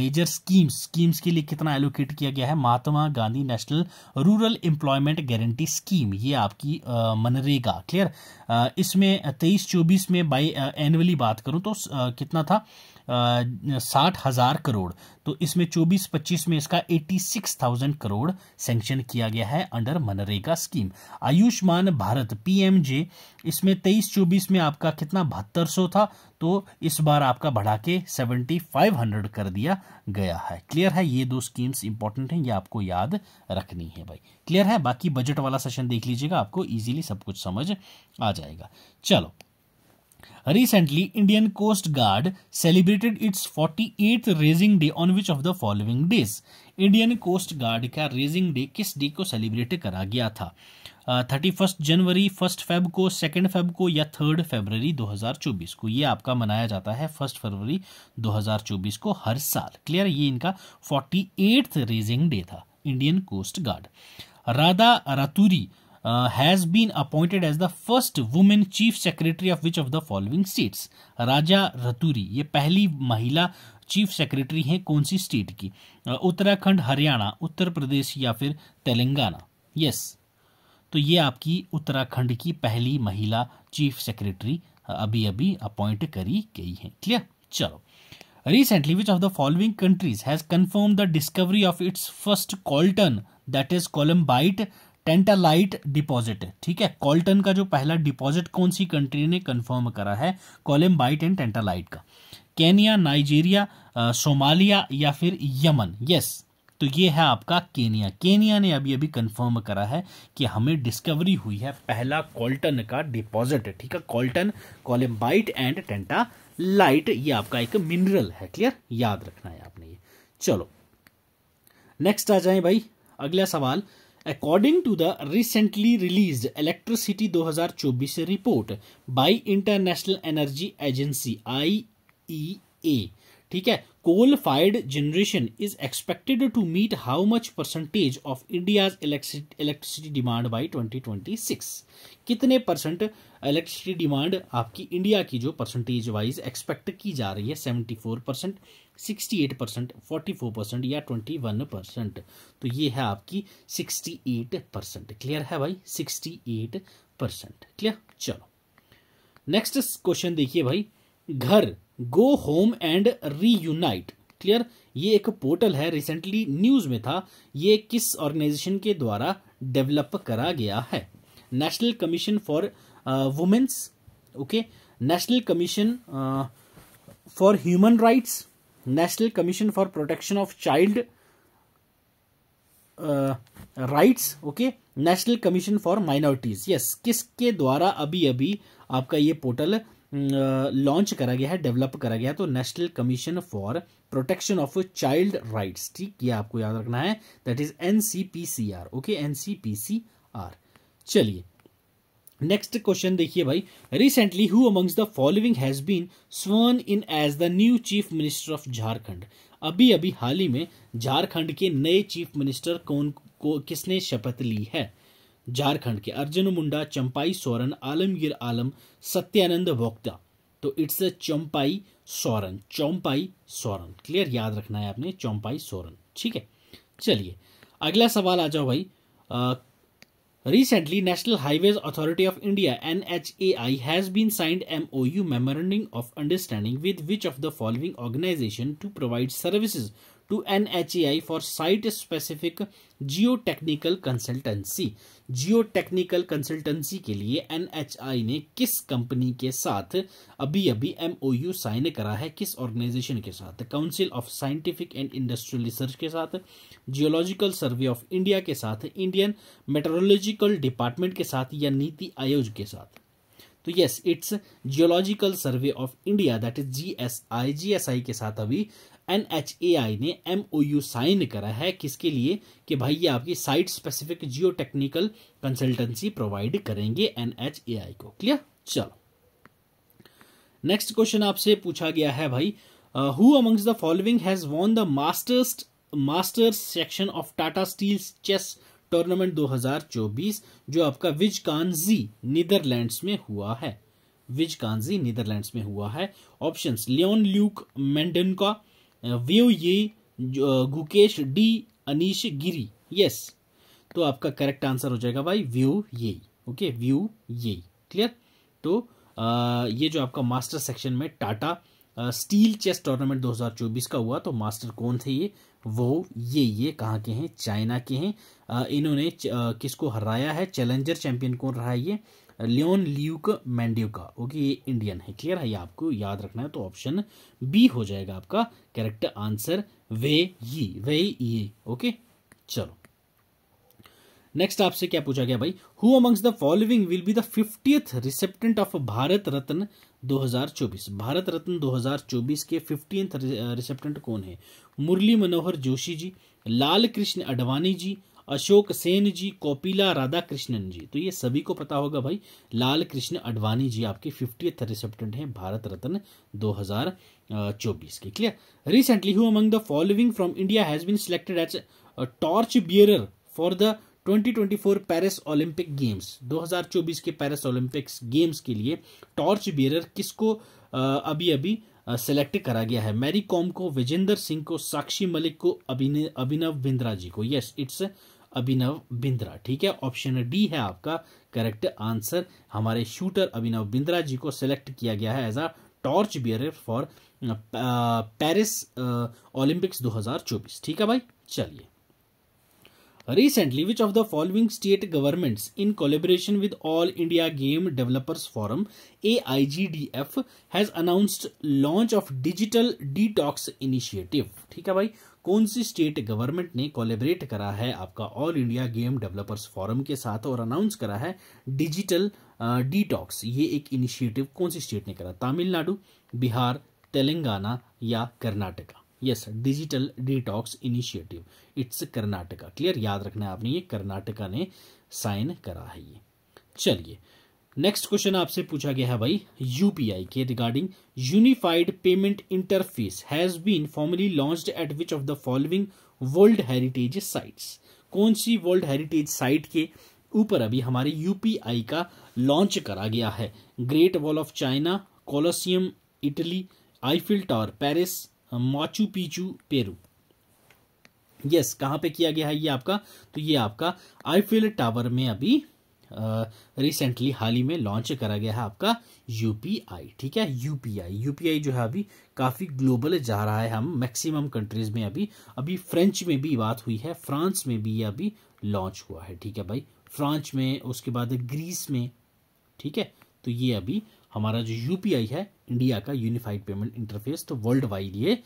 मेजर स्कीम्स स्कीम्स के लिए कितना एलोकेट किया गया है Mahatma Gandhi national rural employment guarantee scheme ये आपकी आ, मनरेगा क्लियर इसमें तेईस चौबीस में बाई एनुअली बात करूँ तो आ, कितना था साठ हज़ार करोड़ तो इसमें चौबीस पच्चीस में इसका eighty six thousand crore sanction किया गया है अंडर मनरेगा स्कीम आयुष्मान भारत पीएमजे इसमें तेईस चौबीस में आपका कितना बहत्तर सौ था तो इस बार आपका बढ़ा के सेवेंटी फाइव हंड्रेड कर दिया गया है क्लियर है ये दो स्कीम्स इंपॉर्टेंट हैं ये आपको याद रखनी है भाई क्लियर है बाकी बजट वाला सेशन देख लीजिएगा आपको ईजिली सब कुछ समझ आ जाएगा चलो Recently, Indian Coast Guard celebrated its 48th raising day on which of the following days? Indian coast guard का रेजिंग डे किस डे को सेलिब्रेट करा गया था थर्टी फर्स्ट जनवरी फर्स्ट फेब को सेकेंड फेब को या थर्ड फेबररी 2024 को ये आपका मनाया जाता है फर्स्ट फरवरी 2024 को हर साल क्लियर ये इनका फोर्टी एट्थ रेजिंग डे था Indian coast guard Radha Raturi has been appointed as the first women chief secretary of which of the following states Raja Raturi ये पहली महिला चीफ सेक्रेटरी हैं कौन सी स्टेट की uh, उत्तराखंड हरियाणा उत्तर प्रदेश या फिर तेलंगाना यस yes. तो ये आपकी उत्तराखंड की पहली महिला चीफ सेक्रेटरी uh, अभी अभी अपॉइंट करी गई है क्लियर चलो recently which of the following countries has confirmed the discovery of its first coltan that is columbite tantalite deposit ठीक है कॉल्टन का जो पहला डिपॉजिट कौन सी कंट्री ने कंफर्म करा है बाइट एंड टेंटालाइट का केनिया नाइजीरिया सोमालिया या फिर यमन यस तो ये है आपका केनिया केनिया ने अभी अभी कंफर्म करा है कि हमें डिस्कवरी हुई है पहला कॉल्टन का डिपॉजिट ठीक है coltan columbite and tantalite ये आपका एक मिनरल है क्लियर याद रखना है आपने ये चलो नेक्स्ट आ जाए भाई अगला सवाल according to the recently release electricity 2024 report by International Energy Agency I ठीक है coal fired generation is expected to meet how much percentage of India's electricity demand by 2026 कितने परसेंट इलेक्ट्रिसिटी डिमांड आपकी इंडिया की जो परसेंटेज वाइज एक्सपेक्ट की जा रही है 74 percent sixty eight percent forty four percent या ट्वेंटी वन परसेंट तो ये है आपकी सिक्सटी एट परसेंट क्लियर है भाई सिक्सटी एट परसेंट क्लियर चलो नेक्स्ट क्वेश्चन देखिए भाई घर go home and reunite clear ये एक पोर्टल है रिसेंटली न्यूज़ में था ये किस ऑर्गेनाइजेशन के द्वारा डेवलप करा गया है national commission for womens okay national commission for human rights national commission for protection of child rights okay national commission for minorities yes किसके द्वारा अभी अभी आपका ये पोर्टल लॉन्च करा गया है डेवलप करा गया है तो national commission for protection of child rights ठीक ये आपको याद रखना है that is NCPCR okay N C P C R चलिए नेक्स्ट क्वेश्चन देखिए भाई recently who amongst the following has been sworn in as the new chief minister of Jharkhand अभी अभी हाल ही में झारखंड के नए चीफ मिनिस्टर कौन को किसने शपथ ली है झारखंड के अर्जुन मुंडा चंपाई सोरन आलमगीर आलम सत्यानंद वोक्ता तो it's a Champai Soren Champai Soren clear याद रखना है आपने चौम्पाई सोरन ठीक है चलिए अगला सवाल आ जाओ भाई आ, Recently, National Highways Authority of India NHAI has been signed MOU Memorandum of Understanding with which of the following organization to provide services to NHAI for site-specific geotechnical consultancy. Geotechnical consultancy के लिए एन ने किस कंपनी के साथ अभी अभी एम साइन करा है किस ऑर्गेनाइजेशन के साथ council of scientific and industrial research के साथ जियोलॉजिकल सर्वे ऑफ इंडिया के साथ इंडियन मेट्रोलॉजिकल डिपार्टमेंट के साथ या नीति आयोग के साथ तो yes it's geological survey of India that is G S I G S I के साथ अभी एन एच ए आई ने एम ओ यू साइन करा है किसके लिए कि भाई ये आपकी site specific geotechnical consultancy provide करेंगे एन एच ए आई को क्लियर चलो नेक्स्ट क्वेश्चन आपसे पूछा गया है भाई who amongst the following has won the masters masters section of Tata steel chess tournament 2024 जो आपका विज कानजी नीदरलैंड्स में हुआ है विज कानजी नीदरलैंड्स में हुआ है ऑप्शंस लियोन ल्यूक मेंडन का व्यू ये गुकेश डी अनिश गिरी यस तो आपका करेक्ट आंसर हो जाएगा भाई व्यू ये ओके व्यू ये क्लियर तो आ, ये जो आपका मास्टर सेक्शन में टाटा स्टील चेस टूर्नामेंट 2024 का हुआ तो मास्टर कौन थे ये वो ये ये कहाँ के हैं चाइना के हैं इन्होंने किसको हराया है चैलेंजर चैंपियन कौन रहा है ये लियोन ल्यूक मैंड्यूका ओके ये इंडियन है क्लियर है ये आपको याद रखना है तो ऑप्शन बी हो जाएगा आपका करेक्ट आंसर वे ये वे ये ओके चलो नेक्स्ट आपसे क्या पूछा गया भाई who amongst the following will be the fiftieth recipient of Bharat Ratna 2024 Bharat Ratna 2024 के फिफ्टींथ रिसेप्टेंट कौन है मुरली मनोहर जोशी जी लाल कृष्ण अडवाणी जी अशोक सेन जी कोपिला राधा कृष्णन जी तो ये सभी को पता होगा भाई लाल कृष्ण अडवाणी जी आपके फिफ्टी रिसेप्टेंट हैं भारत रत्न 2024 के clear recently who among the following from India has been selected as torch bearer for the 2024 Paris Olympic games 2024 के पेरिस ओलंपिक्स गेम्स के लिए टॉर्च बियरर किसको अभी अभी सेलेक्ट करा गया है मैरी कॉम को विजेंदर सिंह को साक्षी मलिक को अभिनव बिंद्रा जी को यस इट्स अभिनव बिंद्रा ठीक है ऑप्शन डी है आपका करेक्ट आंसर हमारे शूटर अभिनव बिंद्रा जी को सिलेक्ट किया गया है as a torch bearer for Paris Olympics 2024 ठीक है भाई चलिए Recently, which of the following state governments, in collaboration with All India Game Developers Forum (AIGDF), has announced launch of Digital Detox Initiative? ठीक है भाई कौन सी स्टेट गवर्नमेंट ने कोलेबरेट करा है आपका all India game developers forum के साथ और अनाउंस करा है डिजिटल डिटॉक्स ये एक इनिशिएटिव कौन सी स्टेट ने करा तमिलनाडु बिहार तेलंगाना या Karnataka yes digital detox initiative it's Karnataka clear याद रखना है आपने ये कर्नाटका ने साइन करा है ये चलिए नेक्स्ट क्वेश्चन आपसे पूछा गया है भाई यूपीआई के regarding unified payment interface has been formally launched at which of the following world heritage sites कौन सी वर्ल्ड हेरिटेज साइट के ऊपर अभी हमारे यूपीआई का लॉन्च करा गया है great wall of China Colosseum Italy Eiffel tower Paris Machu Picchu Peru yes कहाँ पे किया गया है ये आपका तो ये आपका आईफिल टावर में अभी रिसेंटली हाल ही में लॉन्च करा गया है आपका यूपीआई ठीक है यूपीआई यूपीआई जो है अभी काफ़ी ग्लोबल जा रहा है हम मैक्सिमम कंट्रीज़ में अभी अभी फ्रेंच में भी बात हुई है फ्रांस में भी ये अभी लॉन्च हुआ है ठीक है भाई फ्रांस में उसके बाद ग्रीस में ठीक है तो ये अभी हमारा जो यू है इंडिया का यूनिफाइड पेमेंट इंटरफेस तो वर्ल्ड वाइड ये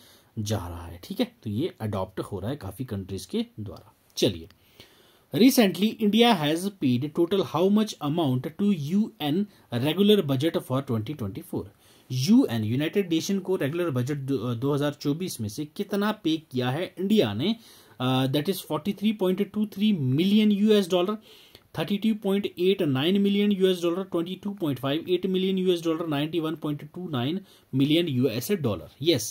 जा रहा है ठीक है तो ये अडॉप्ट हो रहा है काफ़ी कंट्रीज के द्वारा चलिए recently recently india has paid total how much amount to un regular budget for 2024 UN united nation को रेगुलर बजट 2024 में से कितना पे किया है इंडिया ने that is 43.23 million US dollar 32.89 million US dollar 22.58 million US dollar 91.29 million US dollar yes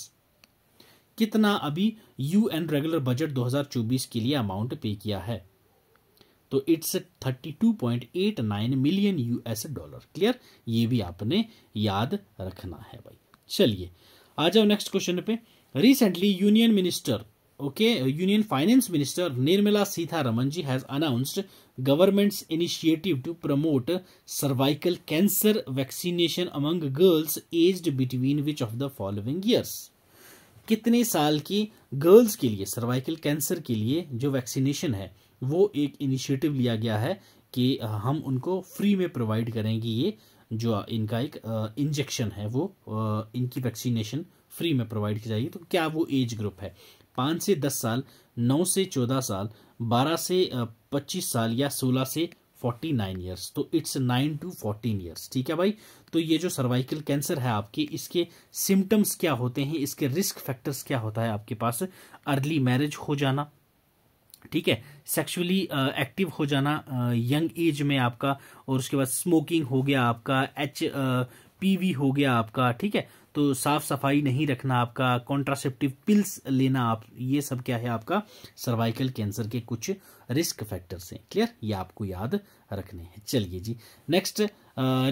कितना अभी यू एन रेगुलर बजट 2024 के लिए अमाउंट पे किया है तो it's 32.89 million US dollar clear ये भी आपने याद रखना है भाई चलिए आ जाओ नेक्स्ट क्वेश्चन पे recently union minister okay, Union Finance Minister Nirmala Sitharamanji has announced government's initiative to promote cervical cancer vaccination among girls aged between which of the following years? कितने साल की गर्ल्स के लिए सर्वाइकल कैंसर के लिए जो वैक्सीनेशन है वो एक इनिशिएटिव लिया गया है कि हम उनको फ्री में प्रोवाइड करेंगे ये जो इनका एक इंजेक्शन है वो इनकी वैक्सीनेशन फ्री में प्रोवाइड की जाएगी तो क्या वो एज ग्रुप है पाँच से दस साल नौ से चौदह साल बारह से पच्चीस साल या सोलह से फोर्टी नाइन ईयर्स तो it's nine to fourteen years ठीक है भाई तो ये जो सर्वाइकल कैंसर है आपके इसके सिम्टम्स क्या होते हैं इसके रिस्क फैक्टर्स क्या होता है आपके पास अर्ली मैरिज हो जाना ठीक है सेक्सुअली एक्टिव हो जाना यंग एज में आपका और उसके बाद स्मोकिंग हो गया आपका एच पी हो गया आपका ठीक है तो साफ़ सफाई नहीं रखना आपका कॉन्ट्रासेप्टिव पिल्स लेना आप ये सब क्या है आपका सर्वाइकल कैंसर के कुछ रिस्क फैक्टर्स हैं क्लियर ये आपको याद रखने हैं चलिए जी next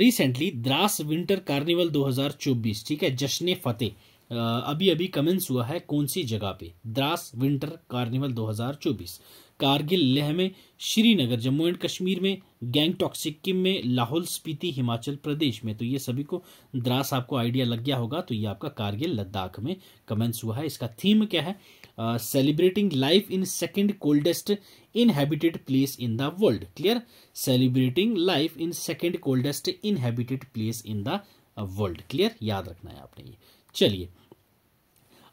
recently Dras winter carnival 2024 ठीक है जश्न फतेह अभी अभी कमेंस हुआ है कौन सी जगह पे द्रास विंटर कार्निवल 2024 कारगिल लेह में श्रीनगर जम्मू एंड कश्मीर में गैंगटॉक सिक्किम में लाहौल स्पीति हिमाचल प्रदेश में तो ये सभी को द्रास आपको आइडिया लग गया होगा तो ये आपका कारगिल लद्दाख में कमेंट्स हुआ है इसका थीम क्या है celebrating life in second coldest inhabited place in the world clear celebrating life in second coldest inhabited place in the world clear याद रखना है आपने ये चलिए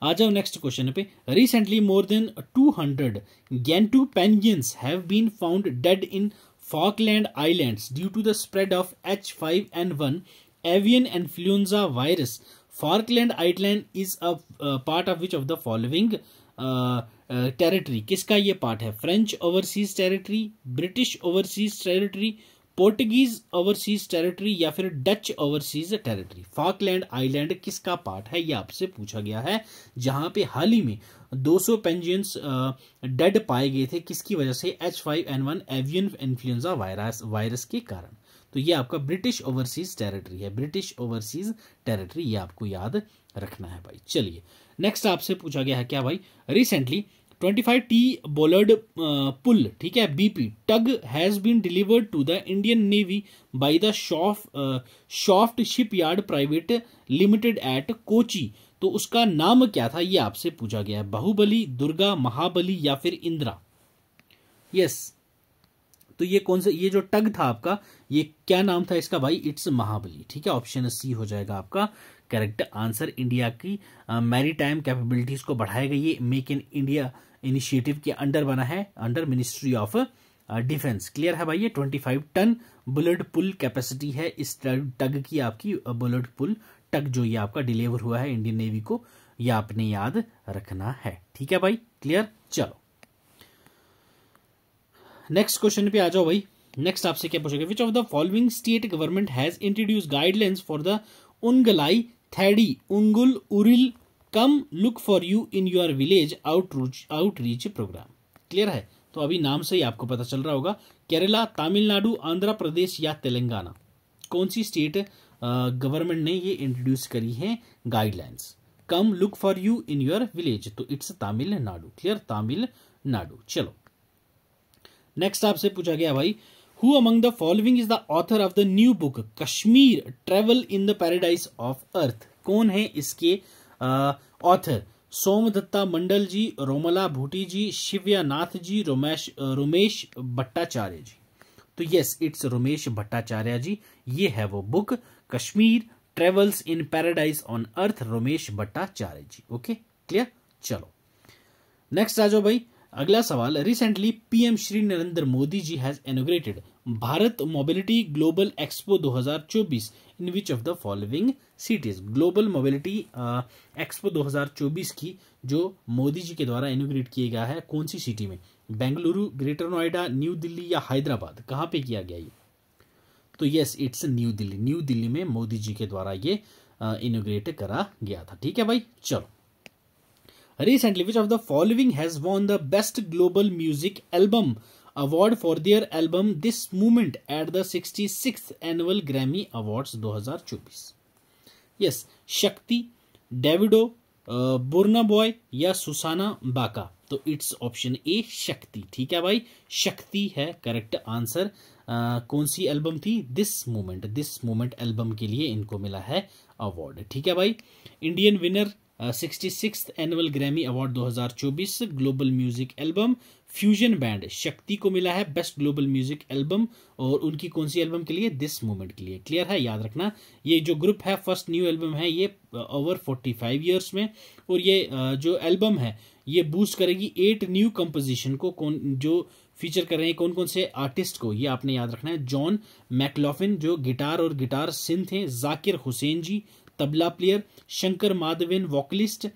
आ जाओ नेक्स्ट क्वेश्चन पे recently more than 200 gentoo penguins have been found dead in Falkland islands due to the spread of H five N one avian influenza virus Falkland island is a part of which of the following territory किसका ये पार्ट है French overseas territory British overseas territory Portuguese overseas territory या फिर Dutch overseas territory Falkland island किसका पार्ट है यह आपसे पूछा गया है जहां पे हाल ही में 200 सौ पेंजियंस डेड पाए गए थे किसकी वजह से H five N one avian influenza virus virus के कारण तो ये आपका ब्रिटिश ओवरसीज टेरिटरी है ब्रिटिश ओवरसीज टेरिटरी ये आपको याद रखना है भाई चलिए नेक्स्ट आपसे पूछा गया है क्या भाई recently twenty five T bollard pull ठीक है BP tug has been delivered to the Indian navy by the Shoft Shoft shipyard private limited at Kochi तो उसका नाम क्या था ये आपसे पूछा गया है बाहुबली दुर्गा महाबली या फिर इंदिरा यस तो ये कौन सा ये जो टग था आपका ये क्या नाम था इसका भाई इट्स महाबली ठीक है ऑप्शन सी हो जाएगा आपका करेक्ट आंसर इंडिया की मैरी टाइम कैपेबिलिटीज़ को बढ़ाएगा ये मेक इन इंडिया इनिशिएटिव के अंडर बना है under ministry of defence clear है भाई ये 25 टन बुलेट पुल कैपेसिटी है इस टग की आपकी बुलेट पुल टग जो ये आपका डिलीवर हुआ है इंडियन नेवी को ये आपने याद रखना है ठीक है भाई क्लियर चलो नेक्स्ट क्वेश्चन पे आ जाओ भाई नेक्स्ट आपसे क्या पूछेगा which of the following state government has introduce guidelines for the Ungalai Thedi Ungal Ooril come look for you in your village outreach outreach program clear है तो अभी नाम से ही आपको पता चल रहा होगा केरला तमिलनाडु आंध्र प्रदेश या तेलंगाना कौन सी स्टेट गवर्नमेंट ने ये इंट्रोड्यूस करी है guidelines come look for you in your village तो इट्स तमिलनाडु क्लियर तमिलनाडु चलो नेक्स्ट आपसे पूछा गया भाई who among the following is the author of the new book Kashmir travel in the paradise of earth कौन है इसके ऑथर सोमदत्ता मंडल जी रोमला भूटी जी शिव्या नाथ जी रोमेश रोमेश भट्टाचार्य जी तो यस इट्स रोमेश भट्टाचार्य जी ये है वो book Kashmir travels in paradise on earth Romesh Bhattacharya ji okay clear चलो नेक्स्ट आ जाओ भाई अगला सवाल recently PM Shri Narendra Modi ji has inaugurated Bharat mobility global expo 2024 in which of the following cities global mobility expo 2024 की जो मोदी जी के द्वारा इनोग्रेट किया गया है कौन सी सिटी में बेंगलुरु ग्रेटर नोएडा न्यू दिल्ली या हैदराबाद कहाँ पे किया गया ये तो yes it's New Delhi New Delhi में मोदी जी के द्वारा ये इनोग्रेट uh, करा गया था ठीक है भाई चलो recently, which of the following has won the Best Global Music Album award for their album This Movement at the 66th Annual Grammy Awards 2024? Yes, Shakti, Davido, uh, Burna Boy या सुसाना बाका तो इट्स ऑप्शन ए शक्ति ठीक है भाई शक्ति है करेक्ट आंसर uh, कौन सी एल्बम थी this moment this moment album के लिए इनको मिला है अवार्ड ठीक है भाई Indian winner sixty six annual Grammy award 2024 global music album fusion band Shakti को मिला है बेस्ट ग्लोबल म्यूजिक एल्बम और उनकी कौन सी एल्बम के लिए दिस मोमेंट के लिए क्लियर है याद रखना ये जो ग्रुप है फर्स्ट न्यू एल्बम है ये ओवर फोर्टी फाइव ईयर्स में और ये जो एल्बम है ये बूस्ट करेगी एट न्यू कंपोजिशन को कौन जो फीचर कर रहे हैं कौन कौन से आर्टिस्ट को ये आपने याद रखना है जॉन मैकलॉफिन जो गिटार और गिटार सिंथ हैं Zakir Hussain ji tabla player Shankar Mahadevan vocalist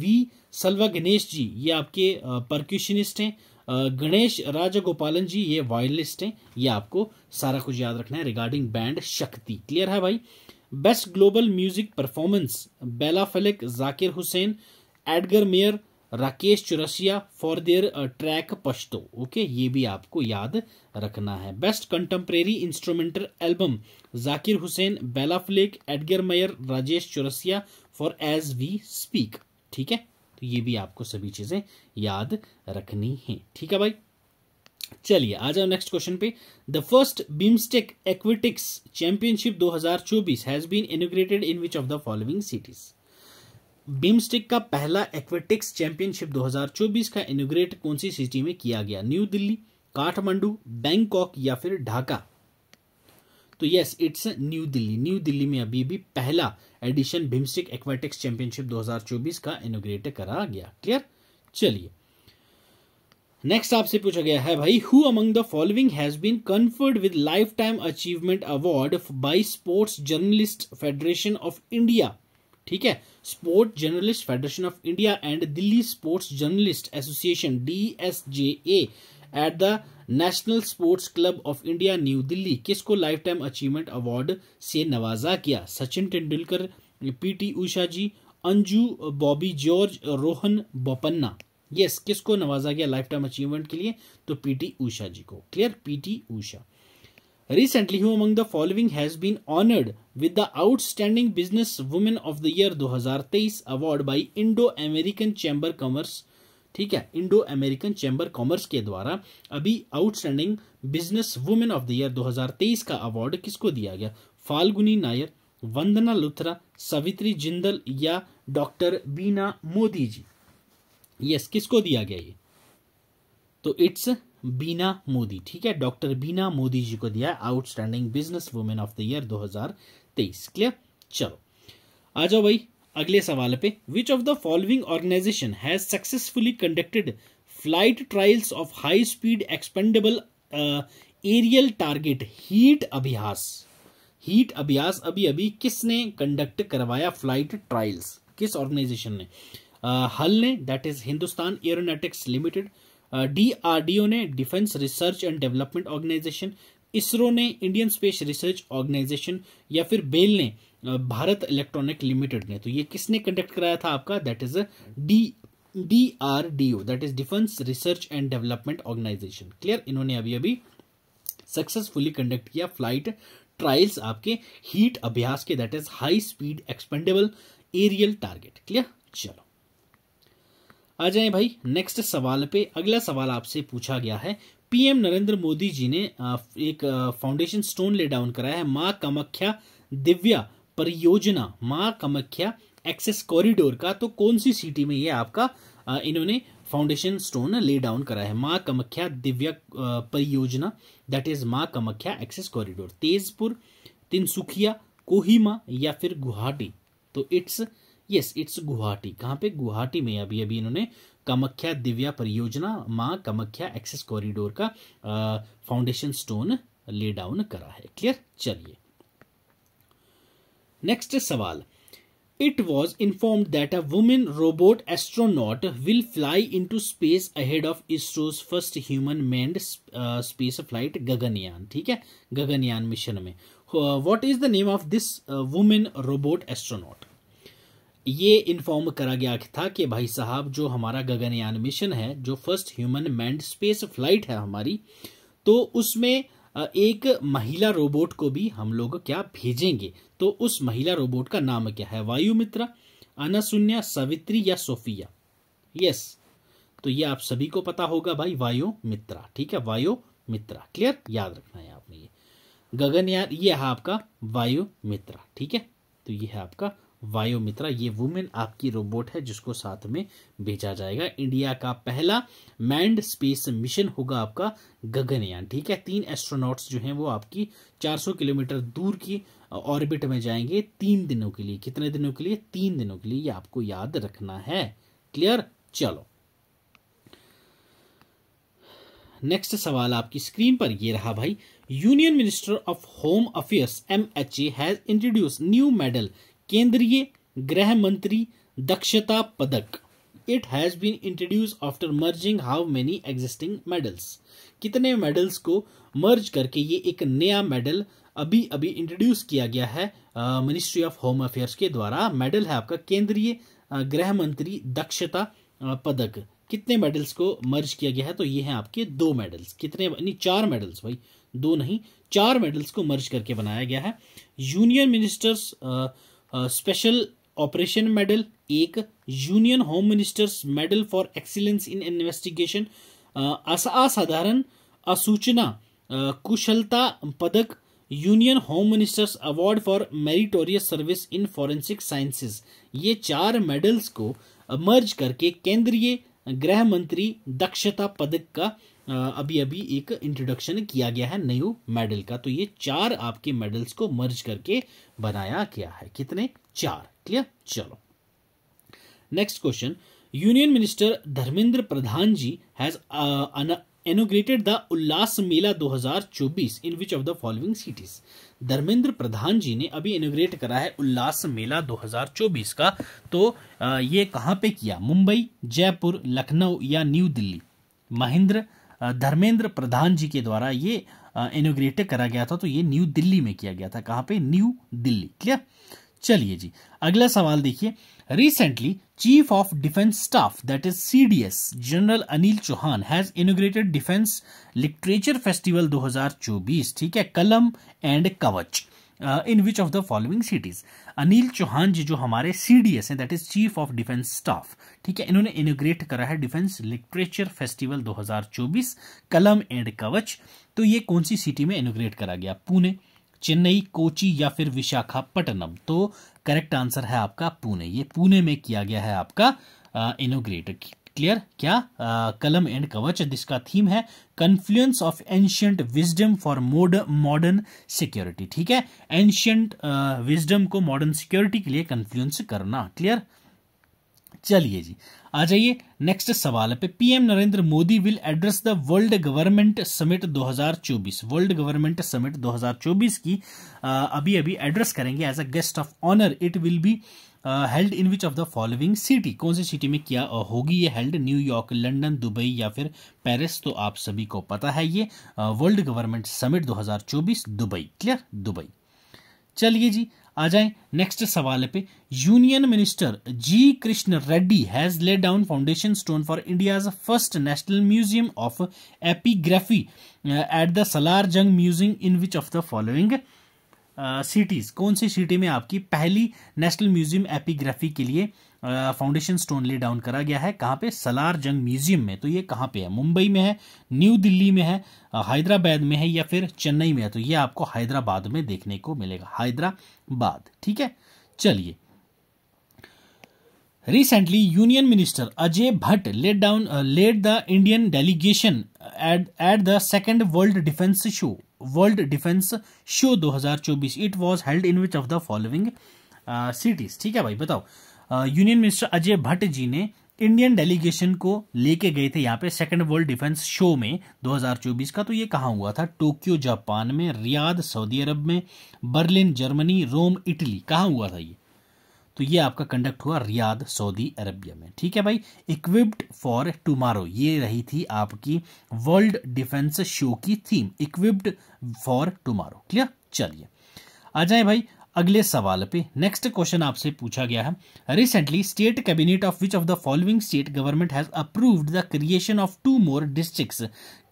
V Selva Ganesh ji ये आपके परक्यूशनिस्ट हैं गणेश राजा गोपालन जी ये वायलिस्ट हैं ये आपको सारा कुछ याद रखना है रिगार्डिंग बैंड शक्ति क्लियर है भाई best global music performance Bela Fleck Zakir Hussain Edgar Meyer Rakesh Chaurasia for their track Pashto okay ये भी आपको याद रखना है best contemporary instrumental album Zakir Hussain Bela Fleck Edgar Meyer Rajesh Chaurasia for as we speak ठीक है तो ये भी आपको सभी चीज़ें याद रखनी है ठीक है भाई चलिए आ जाओ नेक्स्ट क्वेश्चन पे the first BIMSTEC aquatics championship 2024 has been inaugurated in which of the following cities BIMSTEC का पहला एक्वेटिक्स चैंपियनशिप 2024 का इनोग्रेट कौन सी सिटी में किया गया न्यू दिल्ली काठमांडू बैंकॉक या फिर ढाका तो yes it's New Delhi New Delhi में अभी भी पहला एडिशन भीमस्टिक एक्वेटिक्स चैंपियनशिप 2024 का इनोग्रेट करा गया क्लियर चलिए नेक्स्ट आपसे पूछा गया है भाई who among the following has been conferred with lifetime achievement award by sports journalist federation of India ठीक है sport journalist federation of India and Delhi sports journalist association D S J A at the national sports club of India New Delhi किसको लाइफ टाइम अचीवमेंट अवार्ड से नवाजा गया Sachin Tendulkar T Usha ji Anju Bobby George Rohan Bopanna yes yes, किसको नवाजा गया लाइफ टाइम अचीवमेंट के लिए तो पीटी उषा जी को clear PT Usha recently who among the following has been honoured with the outstanding business women of the year 2023 award by Indo American chamber commerce ठीक है इंडो अमेरिकन चैम्बर कॉमर्स के द्वारा अभी outstanding business women of the year 2023 का अवार्ड किसको दिया गया फाल्गुनी नायर वंदना लुथरा सावित्री जिंदल या डॉक्टर बीना मोदी जी यस किसको दिया गया ये तो इट्स बीना मोदी ठीक है डॉक्टर बीना मोदी जी को दिया outstanding business women of the year 2023 clear चलो आ जाओ भाई अगले सवाल पे which of the following organisation has successfully conducted flight trials of high speed expendable aerial target HEAT Abhyas HEAT Abhyas अभी अभी किसने कंडक्ट करवाया फ्लाइट ट्रायल्स किस ऑर्गेनाइजेशन ने हल uh, ने that is Hindustan aeronautics limited DRDO ने defence research and development organisation ISRO ने इंडियन स्पेस रिसर्च ऑर्गेनाइजेशन या फिर बेल ने भारत इलेक्ट्रॉनिक लिमिटेड ने तो ये किसने कंडक्ट कराया था आपका that is D D R D O that is defence research and development organisation clear इन्होंने अभी अभी सक्सेसफुली कंडक्ट किया फ्लाइट ट्रायल्स आपके हीट अभ्यास के that is high speed expendable aerial target clear चलो आ जाए भाई नेक्स्ट सवाल पे अगला सवाल आपसे पूछा गया है पीएम नरेंद्र मोदी जी ने एक फाउंडेशन स्टोन ले डाउन कराया है माँ कामाख्या दिव्या परियोजना माँ कामाख्या एक्सेस कॉरिडोर का तो कौन सी सिटी में ये आपका इन्होंने फाउंडेशन स्टोन ले डाउन करा है माँ कामाख्या दिव्या परियोजना that is Maa Kamakhya access corridor Tezpur Tinsukia Kohima या फिर गुवाहाटी तो इट्स यस इट्स गुवाहाटी कहाँ पे गुवाहाटी में अभी अभी इन्होंने कामख्या दिव्या परियोजना माँ कामख्या एक्सेस कॉरिडोर का फाउंडेशन स्टोन ले डाउन करा है क्लियर चलिए नेक्स्ट सवाल it was inform that a women robot astronaut will fly into space ahead of ISRO's first human manned space flight Gaganyaan ठीक है गगनयान मिशन में what is the name of this women robot astronaut ये इन्फॉर्म करा गया था कि भाई साहब जो हमारा गगनयान मिशन है जो first human manned space flight है हमारी तो उसमें एक महिला रोबोट को भी हम लोग क्या भेजेंगे तो उस महिला रोबोट का नाम क्या है वायु मित्रा अनासुन्या सावित्री या सोफिया यस तो ये आप सभी को पता होगा भाई वायु मित्रा ठीक है वायु मित्रा क्लियर याद रखना है आपने ये गगनयान ये है आपका वायु मित्रा ठीक है तो ये है आपका वायु मित्रा ये वुमेन आपकी रोबोट है जिसको साथ में भेजा जाएगा इंडिया का पहला मैंड स्पेस मिशन होगा आपका गगनयान ठीक है तीन एस्ट्रोनॉट्स जो हैं वो आपकी 400 किलोमीटर दूर की ऑर्बिट में जाएंगे तीन दिनों के लिए कितने दिनों के लिए तीन दिनों के लिए ये आपको याद रखना है क्लियर चलो नेक्स्ट सवाल आपकी स्क्रीन पर ये रहा भाई union minister of home affairs M H A has introduce new medal केंद्रीय गृह मंत्री दक्षता पदक it has been introduce after merging how many existing medals कितने मेडल्स को मर्ज करके ये एक नया मेडल अभी अभी इंट्रोड्यूस किया गया है मिनिस्ट्री ऑफ होम अफेयर्स के द्वारा मेडल है आपका केंद्रीय गृह मंत्री दक्षता पदक कितने मेडल्स को मर्ज किया गया है तो ये हैं आपके दो मेडल्स कितने यानी चार मेडल्स भाई दो नहीं चार मेडल्स को मर्ज करके बनाया गया है union ministers special operation medal एक union home ministers medal for excellence in investigation असाधारण असूचना कुशलता पदक union home ministers award for meritorious service in forensic sciences ये चार मेडल्स को मर्ज करके केंद्रीय गृह मंत्री दक्षता पदक का अभी अभी एक इंट्रोडक्शन किया गया है न्यू मेडल का तो ये चार आपके मेडल्स को मर्ज करके बनाया गया है कितने चार क्लियर चलो next question union minister Dharmendra Pradhan ji has inaugurated the Ullas Mela 2024 in which of the following cities Dharmendra Pradhan ji ने अभी इनोग्रेट करा है उल्लास मेला 2024 का तो ये कहाँ पे किया मुंबई जयपुर लखनऊ या न्यू दिल्ली महेंद्र धर्मेंद्र प्रधान जी के द्वारा ये इनोग्रेट करा गया था तो ये न्यू दिल्ली में किया गया था कहाँ पे न्यू दिल्ली क्लियर चलिए जी अगला सवाल देखिए recently chief of defence staff that is CDS general Anil Chauhan has inaugurated defence literature festival 2024 ठीक है Kalam and Kavach in which of the following cities Anil Chauhan ji जो हमारे सी डी एस हैं that is chief of defence staff ठीक है इन्होंने इनोग्रेट करा है डिफेंस लिटरेचर फेस्टिवल 2024 कलम एंड कवच तो ये कौन सी सिटी में इनोग्रेट करा गया पुणे चेन्नई कोची या फिर विशाखापट्टनम तो करेक्ट आंसर है आपका पुणे ये पुणे में किया गया है आपका इनोग्रेट uh, क्लियर क्या आ, कलम एंड कवच जिसका थीम है confluence of ancient wisdom for mode modern security ठीक है एंशियंट विजडम को मॉडर्न सिक्योरिटी के लिए कन्फ्लुएंस करना क्लियर चलिए जी आ जाइए नेक्स्ट सवाल पे PM Narendra Modi will address the world government summit 2024 world government summit 2024 की आ, अभी अभी एड्रेस करेंगे as a guest of honour it will be held in which of the following city कौन सी सिटी में क्या होगी ये हेल्ड न्यूयॉर्क लंदन दुबई या फिर पेरिस तो आप सभी को पता है ये world government summit 2024 Dubai clear Dubai चलिए जी आ जाए नेक्स्ट सवाल पे union minister G Krishna Reddy has lay down foundation stone for India's first national museum of epigraphy at the Salar Jung museum in which of the following cities कौन सी सिटी में आपकी पहली नेशनल म्यूजियम एपीग्राफी के लिए फाउंडेशन स्टोन ले डाउन करा गया है कहाँ पे सलार जंग म्यूजियम में तो ये कहाँ पे है मुंबई में है न्यू दिल्ली में है हैदराबाद में है या फिर चेन्नई में है तो ये आपको हैदराबाद में देखने को मिलेगा हैदराबाद ठीक है चलिए recently union minister Ajay Bhatt let down let the Indian delegation at at the second world defence show world defence show 2024 it was held in which of the following cities ठीक है भाई बताओ यूनियन मिनिस्टर अजय भट्ट जी ने इंडियन डेलीगेशन को लेके गए थे यहाँ पे सेकेंड वर्ल्ड डिफेंस शो में 2024 का तो ये कहाँ हुआ था टोक्यो जापान में रियाद सऊदी अरब में बर्लिन जर्मनी रोम इटली कहाँ हुआ था ये तो ये आपका कंडक्ट हुआ रियाद सऊदी अरबिया में ठीक है भाई इक्विप्ड फॉर टुमारो ये रही थी आपकी वर्ल्ड डिफेंस शो की theme equipped for tomorrow clear चलिए आ जाए भाई अगले सवाल पे नेक्स्ट क्वेश्चन आपसे पूछा गया है recently state cabinet of which of the following state government has approved the creation of two more districts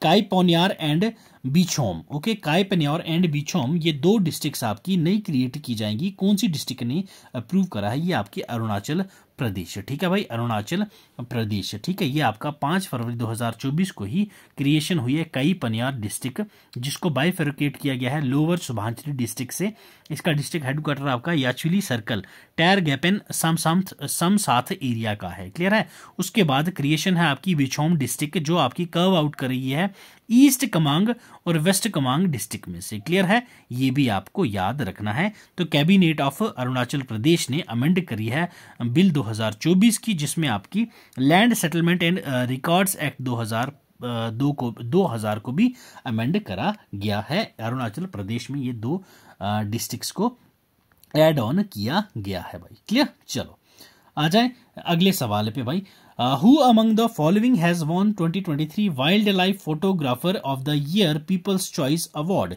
Keyi Panyor and Bichom okay Keyi and Bichom ये दो डिस्ट्रिक्ट आपकी नई क्रिएट की जाएंगी कौन सी डिस्ट्रिक्ट ने अप्रूव करा है ये आपकी अरुणाचल प्रदेश ठीक है भाई अरुणाचल प्रदेश ठीक है ये आपका पाँच फरवरी 2024 को ही क्रिएशन हुई है कई पनियार डिस्ट्रिक्ट जिसको बाईफेरिकेट किया गया है लोअर सुभाषरी डिस्ट्रिक्ट से इसका डिस्ट्रिक्ट हेडक्वार्टर आपका याचुली सर्कल टायर गैपेन समसाथ सम साथ एरिया का है क्लियर है उसके बाद क्रिएशन है आपकी विछोम डिस्ट्रिक्ट जो आपकी कर्व आउट कर रही है ईस्ट कमांग और वेस्ट कमांग डिस्ट्रिक्ट में से क्लियर है ये भी आपको याद रखना है तो कैबिनेट ऑफ अरुणाचल प्रदेश ने अमेंड करी है बिल 2024 की जिसमें आपकी land settlement and records act 2000 दो को दो हज़ार को भी अमेंड करा गया है अरुणाचल प्रदेश में ये दो डिस्ट्रिक्ट्स को एड ऑन किया गया है भाई क्लियर चलो आ जाए अगले सवाल पे भाई who among the following has won twenty twenty three wildlife photographer of the year people's choice award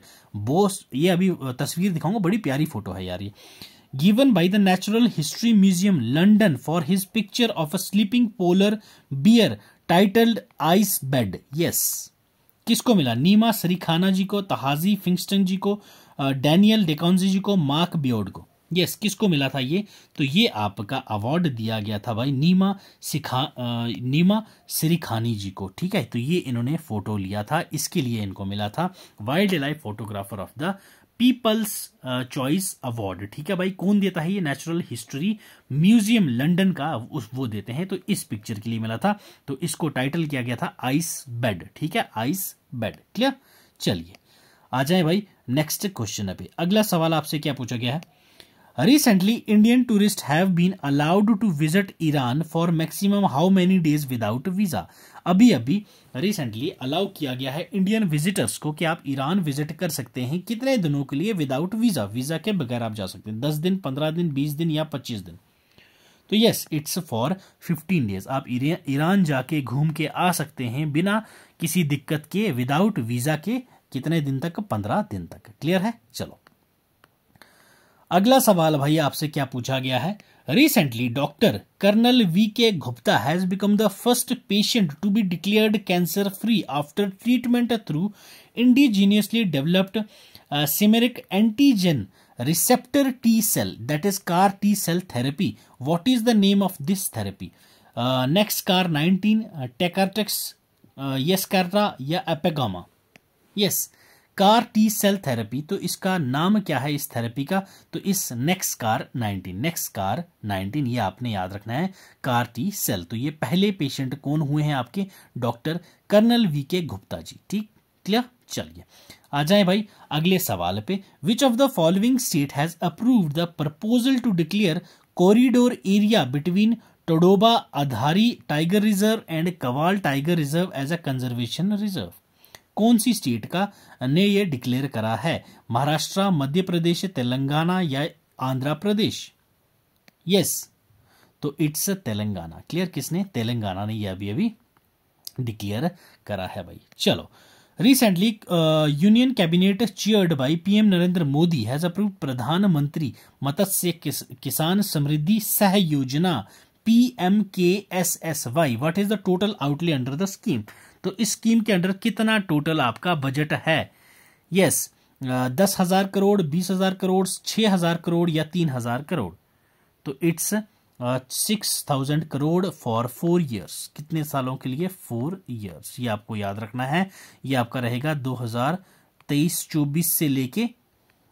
बोस ये अभी uh, तस्वीर दिखाऊंगा बड़ी प्यारी फोटो है यार ये given by the natural history museum London for his picture of a sleeping polar bear titled ice bed yes किसको मिला नीमा सरीखाना जी को तहाजी फिंगस्टन जी को डेनियल uh, डेकॉन्जी जी को मार्क बियोर्ड को यस किसको मिला था ये तो ये आपका अवार्ड दिया गया था भाई नीमा सिखा नीमा श्रीखानी जी को ठीक है तो ये इन्होंने फ़ोटो लिया था इसके लिए इनको मिला था wildlife photographer of the people's choice award ठीक है भाई कौन देता है ये नेचुरल हिस्ट्री म्यूजियम लंडन का उस वो देते हैं तो इस पिक्चर के लिए मिला था तो इसको टाइटल किया गया था आइस बेड ठीक है आइस बेड क्लियर चलिए आ जाए भाई नेक्स्ट क्वेश्चन अभी अगला सवाल आपसे क्या पूछा गया है Recently, Indian tourists have been allowed to visit Iran for maximum how many days without visa? अभी अभी रिसेंटली अलाउ किया गया है इंडियन विजिटर्स को कि आप ईरान विजिट कर सकते हैं कितने दिनों के लिए विदाउट वीज़ा वीज़ा के बगैर आप जा सकते हैं दस दिन पंद्रह दिन बीस दिन या पच्चीस दिन तो yes it's for fifteen days आप ईरान जाके घूम के आ सकते हैं बिना किसी दिक्कत के विदाउट वीज़ा के कितने दिन तक पंद्रह दिन तक क्लियर है चलो अगला सवाल भाई आपसे क्या पूछा गया है recently doctor colonel V K Gupta has become the first patient to be declared cancer free after treatment through indigenously developed chimeric antigen receptor T cell that is CAR T cell therapy what is the name of this therapy next CAR nineteen टेकार्टेक्स यस कार्टा या एपेगामा yes yes, CAR T cell therapy तो इसका नाम क्या है इस थेरेपी का तो इस नेक्स्ट कार 19 नेक्स्ट कार 19 ये आपने याद रखना है कार टी सेल तो ये पहले पेशेंट कौन हुए हैं आपके doctor colonel V K Gupta जी ठीक क्लियर चलिए आ जाए भाई अगले सवाल पे which of the following state has approved the proposal to declare corridor area between Tadoba Andhari tiger reserve and Kawal tiger reserve as a conservation reserve कौन सी स्टेट का ने यह डिक्लेयर करा है महाराष्ट्र मध्य प्रदेश तेलंगाना या आंध्र प्रदेश यस तो इट्स तेलंगाना क्लियर किसने तेलंगाना ने यह अभी अभी डिक्लेयर करा है भाई चलो recently union cabinet chaired by PM Narendra Modi has approve Pradhan Mantri Matsya Kisan Samriddhi Sah Yojana P M K S S Y what is the total outlay under the scheme तो इस स्कीम के अंडर कितना टोटल आपका बजट है यस दस हज़ार करोड़ बीस हज़ार करोड़ छह हज़ार करोड़ या तीन हज़ार करोड़ तो it's six thousand crore for four years कितने सालों के लिए फोर ईयर्स ये आपको याद रखना है ये आपका रहेगा दो हज़ार तेईस चौबीस से लेके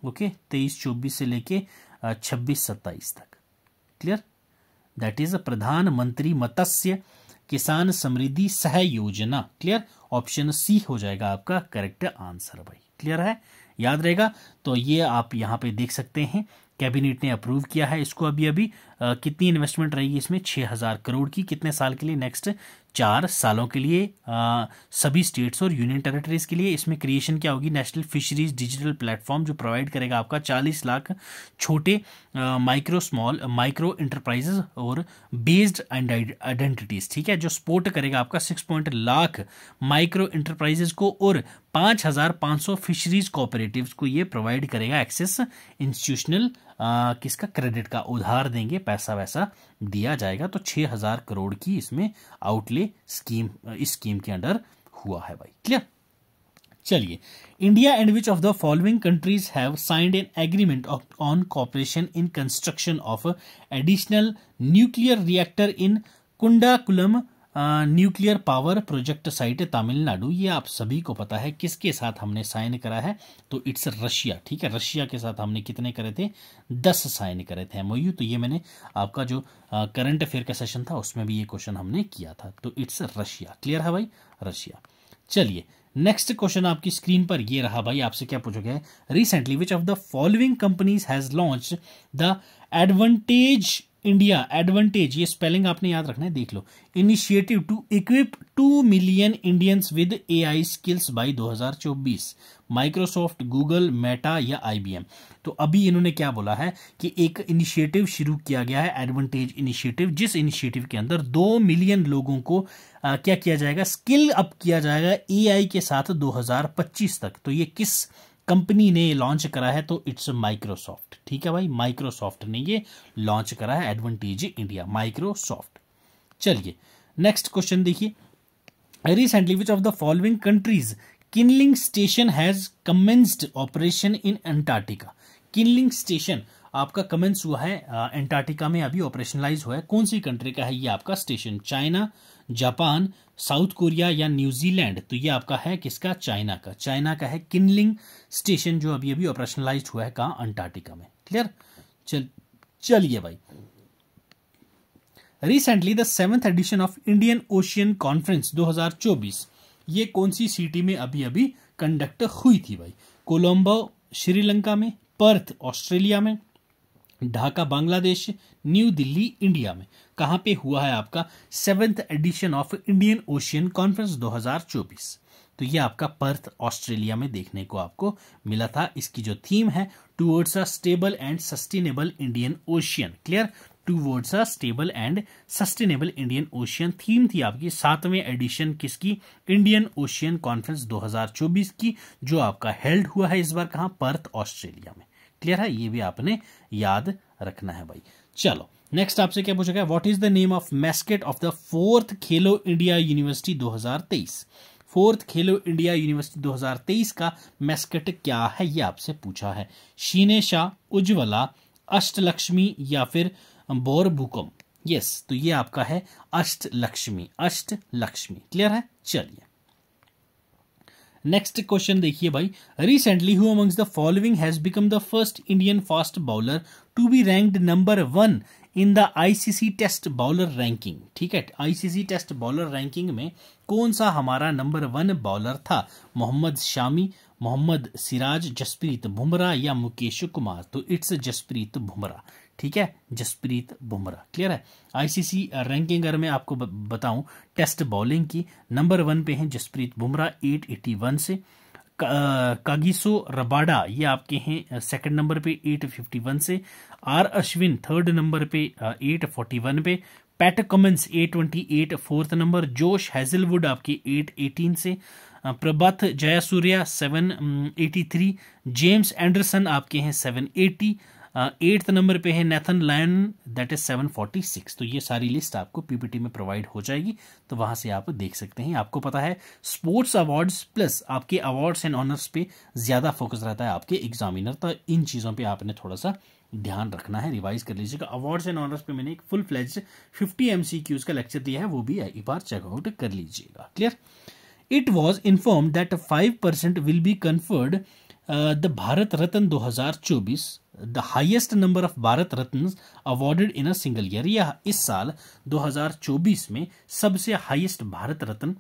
ओके तेईस चौबीस से लेके छब्बीस सत्ताईस तक क्लियर दैट इज़ प्रधानमंत्री मत्स्य किसान समृद्धि सह योजना क्लियर ऑप्शन सी हो जाएगा आपका करेक्ट आंसर भाई क्लियर है याद रहेगा तो ये आप यहाँ पे देख सकते हैं कैबिनेट ने अप्रूव किया है इसको अभी अभी कितनी इन्वेस्टमेंट रहेगी इसमें छः हज़ार करोड़ की कितने साल के लिए नेक्स्ट चार सालों के लिए आ, सभी स्टेट्स और यूनियन टेरिटरीज के लिए इसमें क्रिएशन क्या होगी नेशनल फिशरीज डिजिटल प्लेटफॉर्म जो प्रोवाइड करेगा आपका चालीस लाख छोटे माइक्रो स्मॉल माइक्रो इंटरप्राइजेज और बेस्ड एंड आइडेंटिटीज ठीक है जो सपोर्ट करेगा आपका six point lakh micro enterprises को और पाँच हज़ार पाँच सौ फिशरीज कोऑपरेटिव को ये प्रोवाइड करेगा एक्सेस इंस्टीट्यूशनल आ, किसका क्रेडिट का उधार देंगे पैसा वैसा दिया जाएगा तो छः हज़ार करोड़ की इसमें आउटले स्कीम इस स्कीम के अंडर हुआ है भाई क्लियर चलिए India and which of the following countries have signed an agreement on cooperation in construction of additional nuclear reactor in Kudankulam nuclear power project site Tamil Nadu ये आप सभी को पता है किसके साथ हमने साइन करा है तो इट्स रशिया ठीक है रशिया के साथ हमने कितने करे थे दस साइन करे थे एम तो ये मैंने आपका जो करंट अफेयर का सेशन था उसमें भी ये क्वेश्चन हमने किया था तो इट्स रशिया क्लियर है भाई रशिया चलिए नेक्स्ट क्वेश्चन आपकी स्क्रीन पर ये रहा भाई आपसे क्या पूछा गया recently which of the following companies has launch the advantage India advantage ये स्पेलिंग आपने याद रखना है देख लो initiative to equip two million Indians with AI skills by 2024 Microsoft Google Meta या आईबीएम तो अभी इन्होंने क्या बोला है कि एक इनिशिएटिव शुरू किया गया है एडवांटेज इनिशिएटिव जिस इनिशिएटिव के अंदर दो मिलियन लोगों को आ, क्या किया जाएगा स्किल अप किया जाएगा ए के साथ दो तक तो ये किस कंपनी ने लॉन्च करा है तो इट्स माइक्रोसॉफ्ट ठीक है भाई माइक्रोसॉफ्ट ने ये लॉन्च करा है एडवांटेज इंडिया माइक्रोसॉफ्ट चलिए नेक्स्ट क्वेश्चन देखिए recently which of the following countries Qinling station has commenced operation in Antarctica Qinling station आपका कमेंस हुआ है एंटार्टिका में अभी ऑपरेशनलाइज हुआ है कौन सी कंट्री का है ये आपका station China Japan South Korea या न्यूजीलैंड तो ये आपका है किसका चाइना का चाइना का है किनलिंग स्टेशन जो अभी अभी ऑपरेशनलाइज हुआ है कहा अंटार्कटिका में क्लियर चल चलिए भाई recently the seventh edition of Indian Ocean conference 2024 ये कौन सी सिटी में अभी अभी कंडक्ट हुई थी भाई कोलंबो श्रीलंका में पर्थ ऑस्ट्रेलिया में ढाका बांग्लादेश न्यू दिल्ली इंडिया में कहाँ पे हुआ है आपका seventh edition of Indian Ocean conference 2024 तो ये आपका पर्थ ऑस्ट्रेलिया में देखने को आपको मिला था इसकी जो थीम है towards a stable and sustainable Indian Ocean clear towards a stable and sustainable Indian Ocean theme थी आपकी सातवें एडिशन किसकी इंडियन ओशियन कॉन्फ्रेंस 2024 की जो आपका हेल्ड हुआ है इस बार कहाँ पर्थ ऑस्ट्रेलिया में क्लियर है ये भी आपने याद रखना है भाई चलो नेक्स्ट आपसे क्या पूछा गया what is the name of mascot of the fourth Khelo India university 2023 fourth Khelo India university 2023 का मैस्केट क्या है ये आपसे पूछा है शीने शाह उज्ज्वला अष्टलक्ष्मी या फिर बोर भूकम यस तो ये आपका है अष्टलक्ष्मी अष्टलक्ष्मी क्लियर है चलिए नेक्स्ट क्वेश्चन देखिए भाई recently who amongst the following has become the first Indian fast bowler to be ranked number one in the ICC test bowler ranking ठीक है आईसीसी टेस्ट बॉलर रैंकिंग में कौन सा हमारा नंबर वन बॉलर था मोहम्मद शामी मोहम्मद सिराज जसप्रीत बुमराह या मुकेश कुमार तो इट्स जसप्रीत बुमराह ठीक है जसप्रीत बुमराह क्लियर है आईसीसी रैंकिंग अगर मैं आपको बताऊं टेस्ट बॉलिंग की नंबर वन पे हैं जसप्रीत बुमराह 881 से कागिसो रबाडा ये आपके हैं सेकंड नंबर पे 851 से आर अश्विन थर्ड नंबर पे 841 पे पैट ट्वेंटी 828 फोर्थ नंबर जोश हैजलवुड आपके 818 से प्रभात जयासूर्या 783 जेम्स एंडरसन आपके हैं 780 एट्थ नंबर पे है नेथन लैन दैट इज 746 तो ये सारी लिस्ट आपको पीपीटी में प्रोवाइड हो जाएगी तो वहां से आप देख सकते हैं आपको पता है स्पोर्ट्स अवार्ड्स प्लस आपके अवार्ड्स एंड ऑनर्स पे ज़्यादा फोकस रहता है आपके एग्जामिनर तो इन चीज़ों पर आपने थोड़ा सा ध्यान रखना है रिवाइज कर लीजिएगा अवार्ड्स एंड ऑनर्स पे मैंने एक फुल फ्लेज फिफ्टी एम का लेक्चर दिया है वो भी एक बार चेकआउट कर लीजिएगा clear it was inform that five percent will be conferred the Bharat Ratna 2024 the highest number of Bharat Ratna awarded in a single year यह इस साल 2024 में सबसे हाइएस्ट भारत रत्न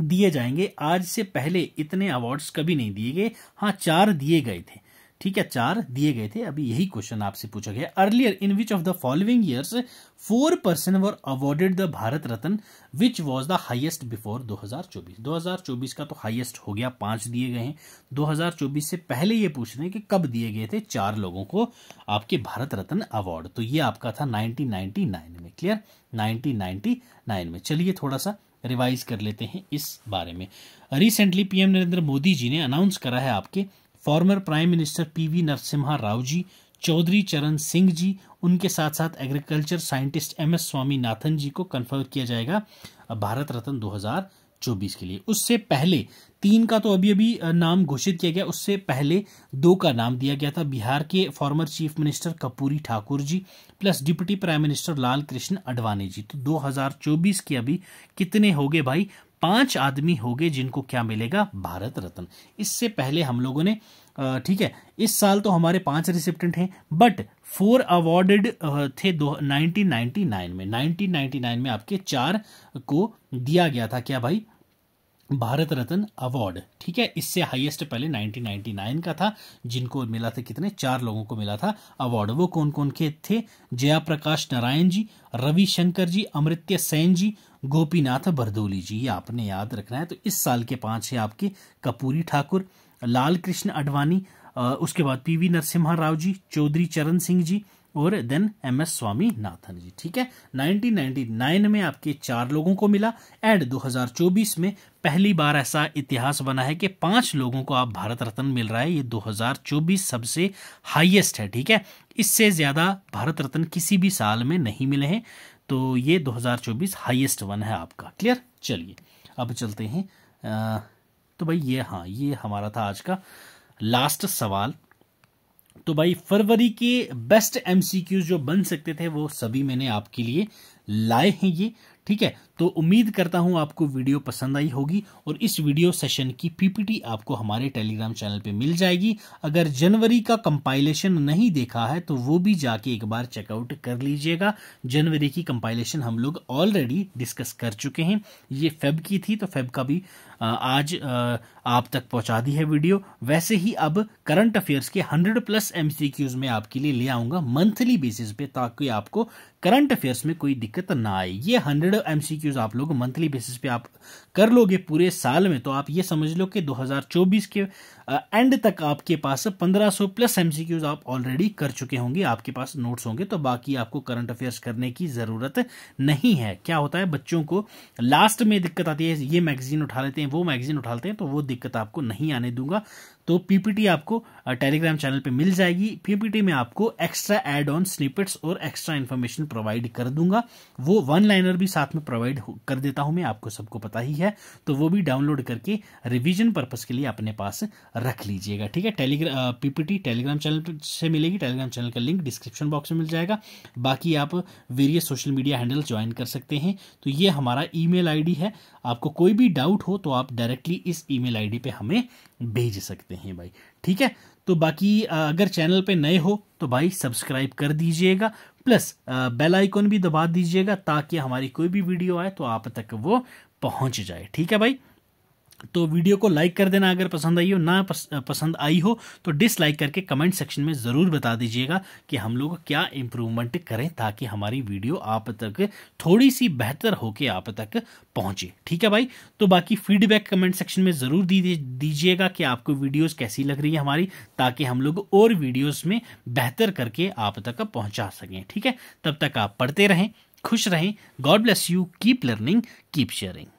दिए जाएंगे आज से पहले इतने अवार्ड्स कभी नहीं दिए गए हाँ चार दिए गए थे ठीक है चार दिए गए थे अभी यही क्वेश्चन आपसे पूछा गया earlier in which of the following years four person were awarded the Bharat Ratna which was the highest before 2024 2024 का तो हाइएस्ट हो गया पांच दिए गए हैं 2024 से पहले ये पूछ रहे हैं कि कब दिए गए थे चार लोगों को आपके भारत रत्न अवार्ड तो ये आपका था 1999 में क्लियर 1999 में चलिए थोड़ा सा रिवाइज कर लेते हैं इस बारे में रिसेंटली पीएम नरेंद्र मोदी जी ने अनाउंस करा है आपके former prime minister PV Narasimha Rao ji Chaudhary Charan Singh ji उनके साथ साथ agriculture scientist M S Swaminathan ji को कन्फर्म किया जाएगा भारत रत्न 2024 के लिए उससे पहले तीन का तो अभी अभी नाम घोषित किया गया उससे पहले दो का नाम दिया गया था बिहार के former chief minister Karpoori Thakur ji plus deputy prime minister Lal Krishna Advani ji तो 2024 के अभी कितने हो गए भाई पांच आदमी हो गए जिनको क्या मिलेगा भारत रत्न इससे पहले हम लोगों ने ठीक है इस साल तो हमारे पांच रिसिप्टेंट हैं बट फोर अवार्डेड थे दो नाइनटीन नाइन में नाइनटीन नाइन में आपके चार को दिया गया था क्या भाई भारत रत्न अवार्ड ठीक है इससे हाईएस्ट पहले 1999 का था जिनको मिला था कितने चार लोगों को मिला था अवार्ड वो कौन कौन के थे जया प्रकाश नारायण जी रविशंकर जी अमृत्य सेन जी गोपीनाथ बरदोली जी ये आपने याद रखना है तो इस साल के पांच है आपके कपूरी ठाकुर लाल कृष्ण अडवाणी उसके बाद पी नरसिम्हा राव जी चौधरी चरण सिंह जी और then M S Swaminathan ji ठीक है 1999 में आपके चार लोगों को मिला एंड 2024 में पहली बार ऐसा इतिहास बना है कि पांच लोगों को आप भारत रत्न मिल रहा है ये 2024 सबसे हाईएस्ट है ठीक है इससे ज़्यादा भारत रत्न किसी भी साल में नहीं मिले हैं तो ये 2024 हाईएस्ट वन है आपका क्लियर चलिए अब चलते हैं आ, तो भाई ये हाँ ये हमारा था आज का लास्ट सवाल तो भाई फरवरी के बेस्ट एमसीक्यूज जो बन सकते थे वो सभी मैंने आपके लिए लाए हैं ये ठीक है तो उम्मीद करता हूं आपको वीडियो पसंद आई होगी और इस वीडियो सेशन की पीपीटी आपको हमारे टेलीग्राम चैनल पे मिल जाएगी अगर जनवरी का कंपाइलेशन नहीं देखा है तो वो भी जाके एक बार चेकआउट कर लीजिएगा जनवरी की कंपाइलेशन हम लोग ऑलरेडी डिस्कस कर चुके हैं ये फेब की थी तो फेब का भी आज आप तक पहुंचा दी है वीडियो वैसे ही अब करंट अफेयर्स के 100 प्लस एम में आपके लिए ले आऊंगा मंथली बेसिस पे ताकि आपको करंट अफेयर्स में कोई दिक्कत ना आए ये 100 एमसीक्यू रिव्यूज़ आप लोग मंथली बेसिस पे आप कर लोगे पूरे साल में तो आप ये समझ लो कि 2024 के एंड तक आपके पास 1500 प्लस एमसीक्यूज आप ऑलरेडी कर चुके होंगे आपके पास नोट्स होंगे तो बाकी आपको करंट अफेयर्स करने की ज़रूरत नहीं है क्या होता है बच्चों को लास्ट में दिक्कत आती है ये मैगजीन उठा लेते हैं वो मैगजीन उठा लेते हैं तो वो दिक्कत आपको नहीं आने दूंगा तो पीपीटी आपको टेलीग्राम चैनल पे मिल जाएगी पीपीटी में आपको एक्स्ट्रा एड ऑन स्निपेट्स और एक्स्ट्रा इन्फॉर्मेशन प्रोवाइड कर दूंगा वो वन लाइनर भी साथ में प्रोवाइड कर देता हूं मैं आपको सबको पता ही है तो वो भी डाउनलोड करके रिविजन पर्पज के लिए अपने पास रख लीजिएगा ठीक है टेलीग्राम पीपीटी टेलीग्राम चैनल से मिलेगी टेलीग्राम चैनल का लिंक डिस्क्रिप्शन बॉक्स में मिल जाएगा बाकी आप various social media handle join कर सकते हैं तो ये हमारा ईमेल आईडी है आपको कोई भी डाउट हो तो आप डायरेक्टली इस ईमेल आईडी पे हमें भेज सकते हैं भाई ठीक है तो बाकी अगर चैनल पे नए हो तो भाई सब्सक्राइब कर दीजिएगा प्लस बेल आइकॉन भी दबा दीजिएगा ताकि हमारी कोई भी वीडियो आए तो आप तक वो पहुंच जाए ठीक है भाई तो वीडियो को लाइक कर देना अगर पसंद आई हो ना पसंद आई हो तो डिसलाइक करके कमेंट सेक्शन में ज़रूर बता दीजिएगा कि हम लोग क्या इम्प्रूवमेंट करें ताकि हमारी वीडियो आप तक थोड़ी सी बेहतर होके आप तक पहुंचे ठीक है भाई तो बाकी फीडबैक कमेंट सेक्शन में ज़रूर दीजिएगा कि आपको वीडियोज़ कैसी लग रही है हमारी ताकि हम लोग और वीडियोज़ में बेहतर करके आप तक पहुँचा सकें ठीक है तब तक आप पढ़ते रहें खुश रहें God bless you keep learning keep sharing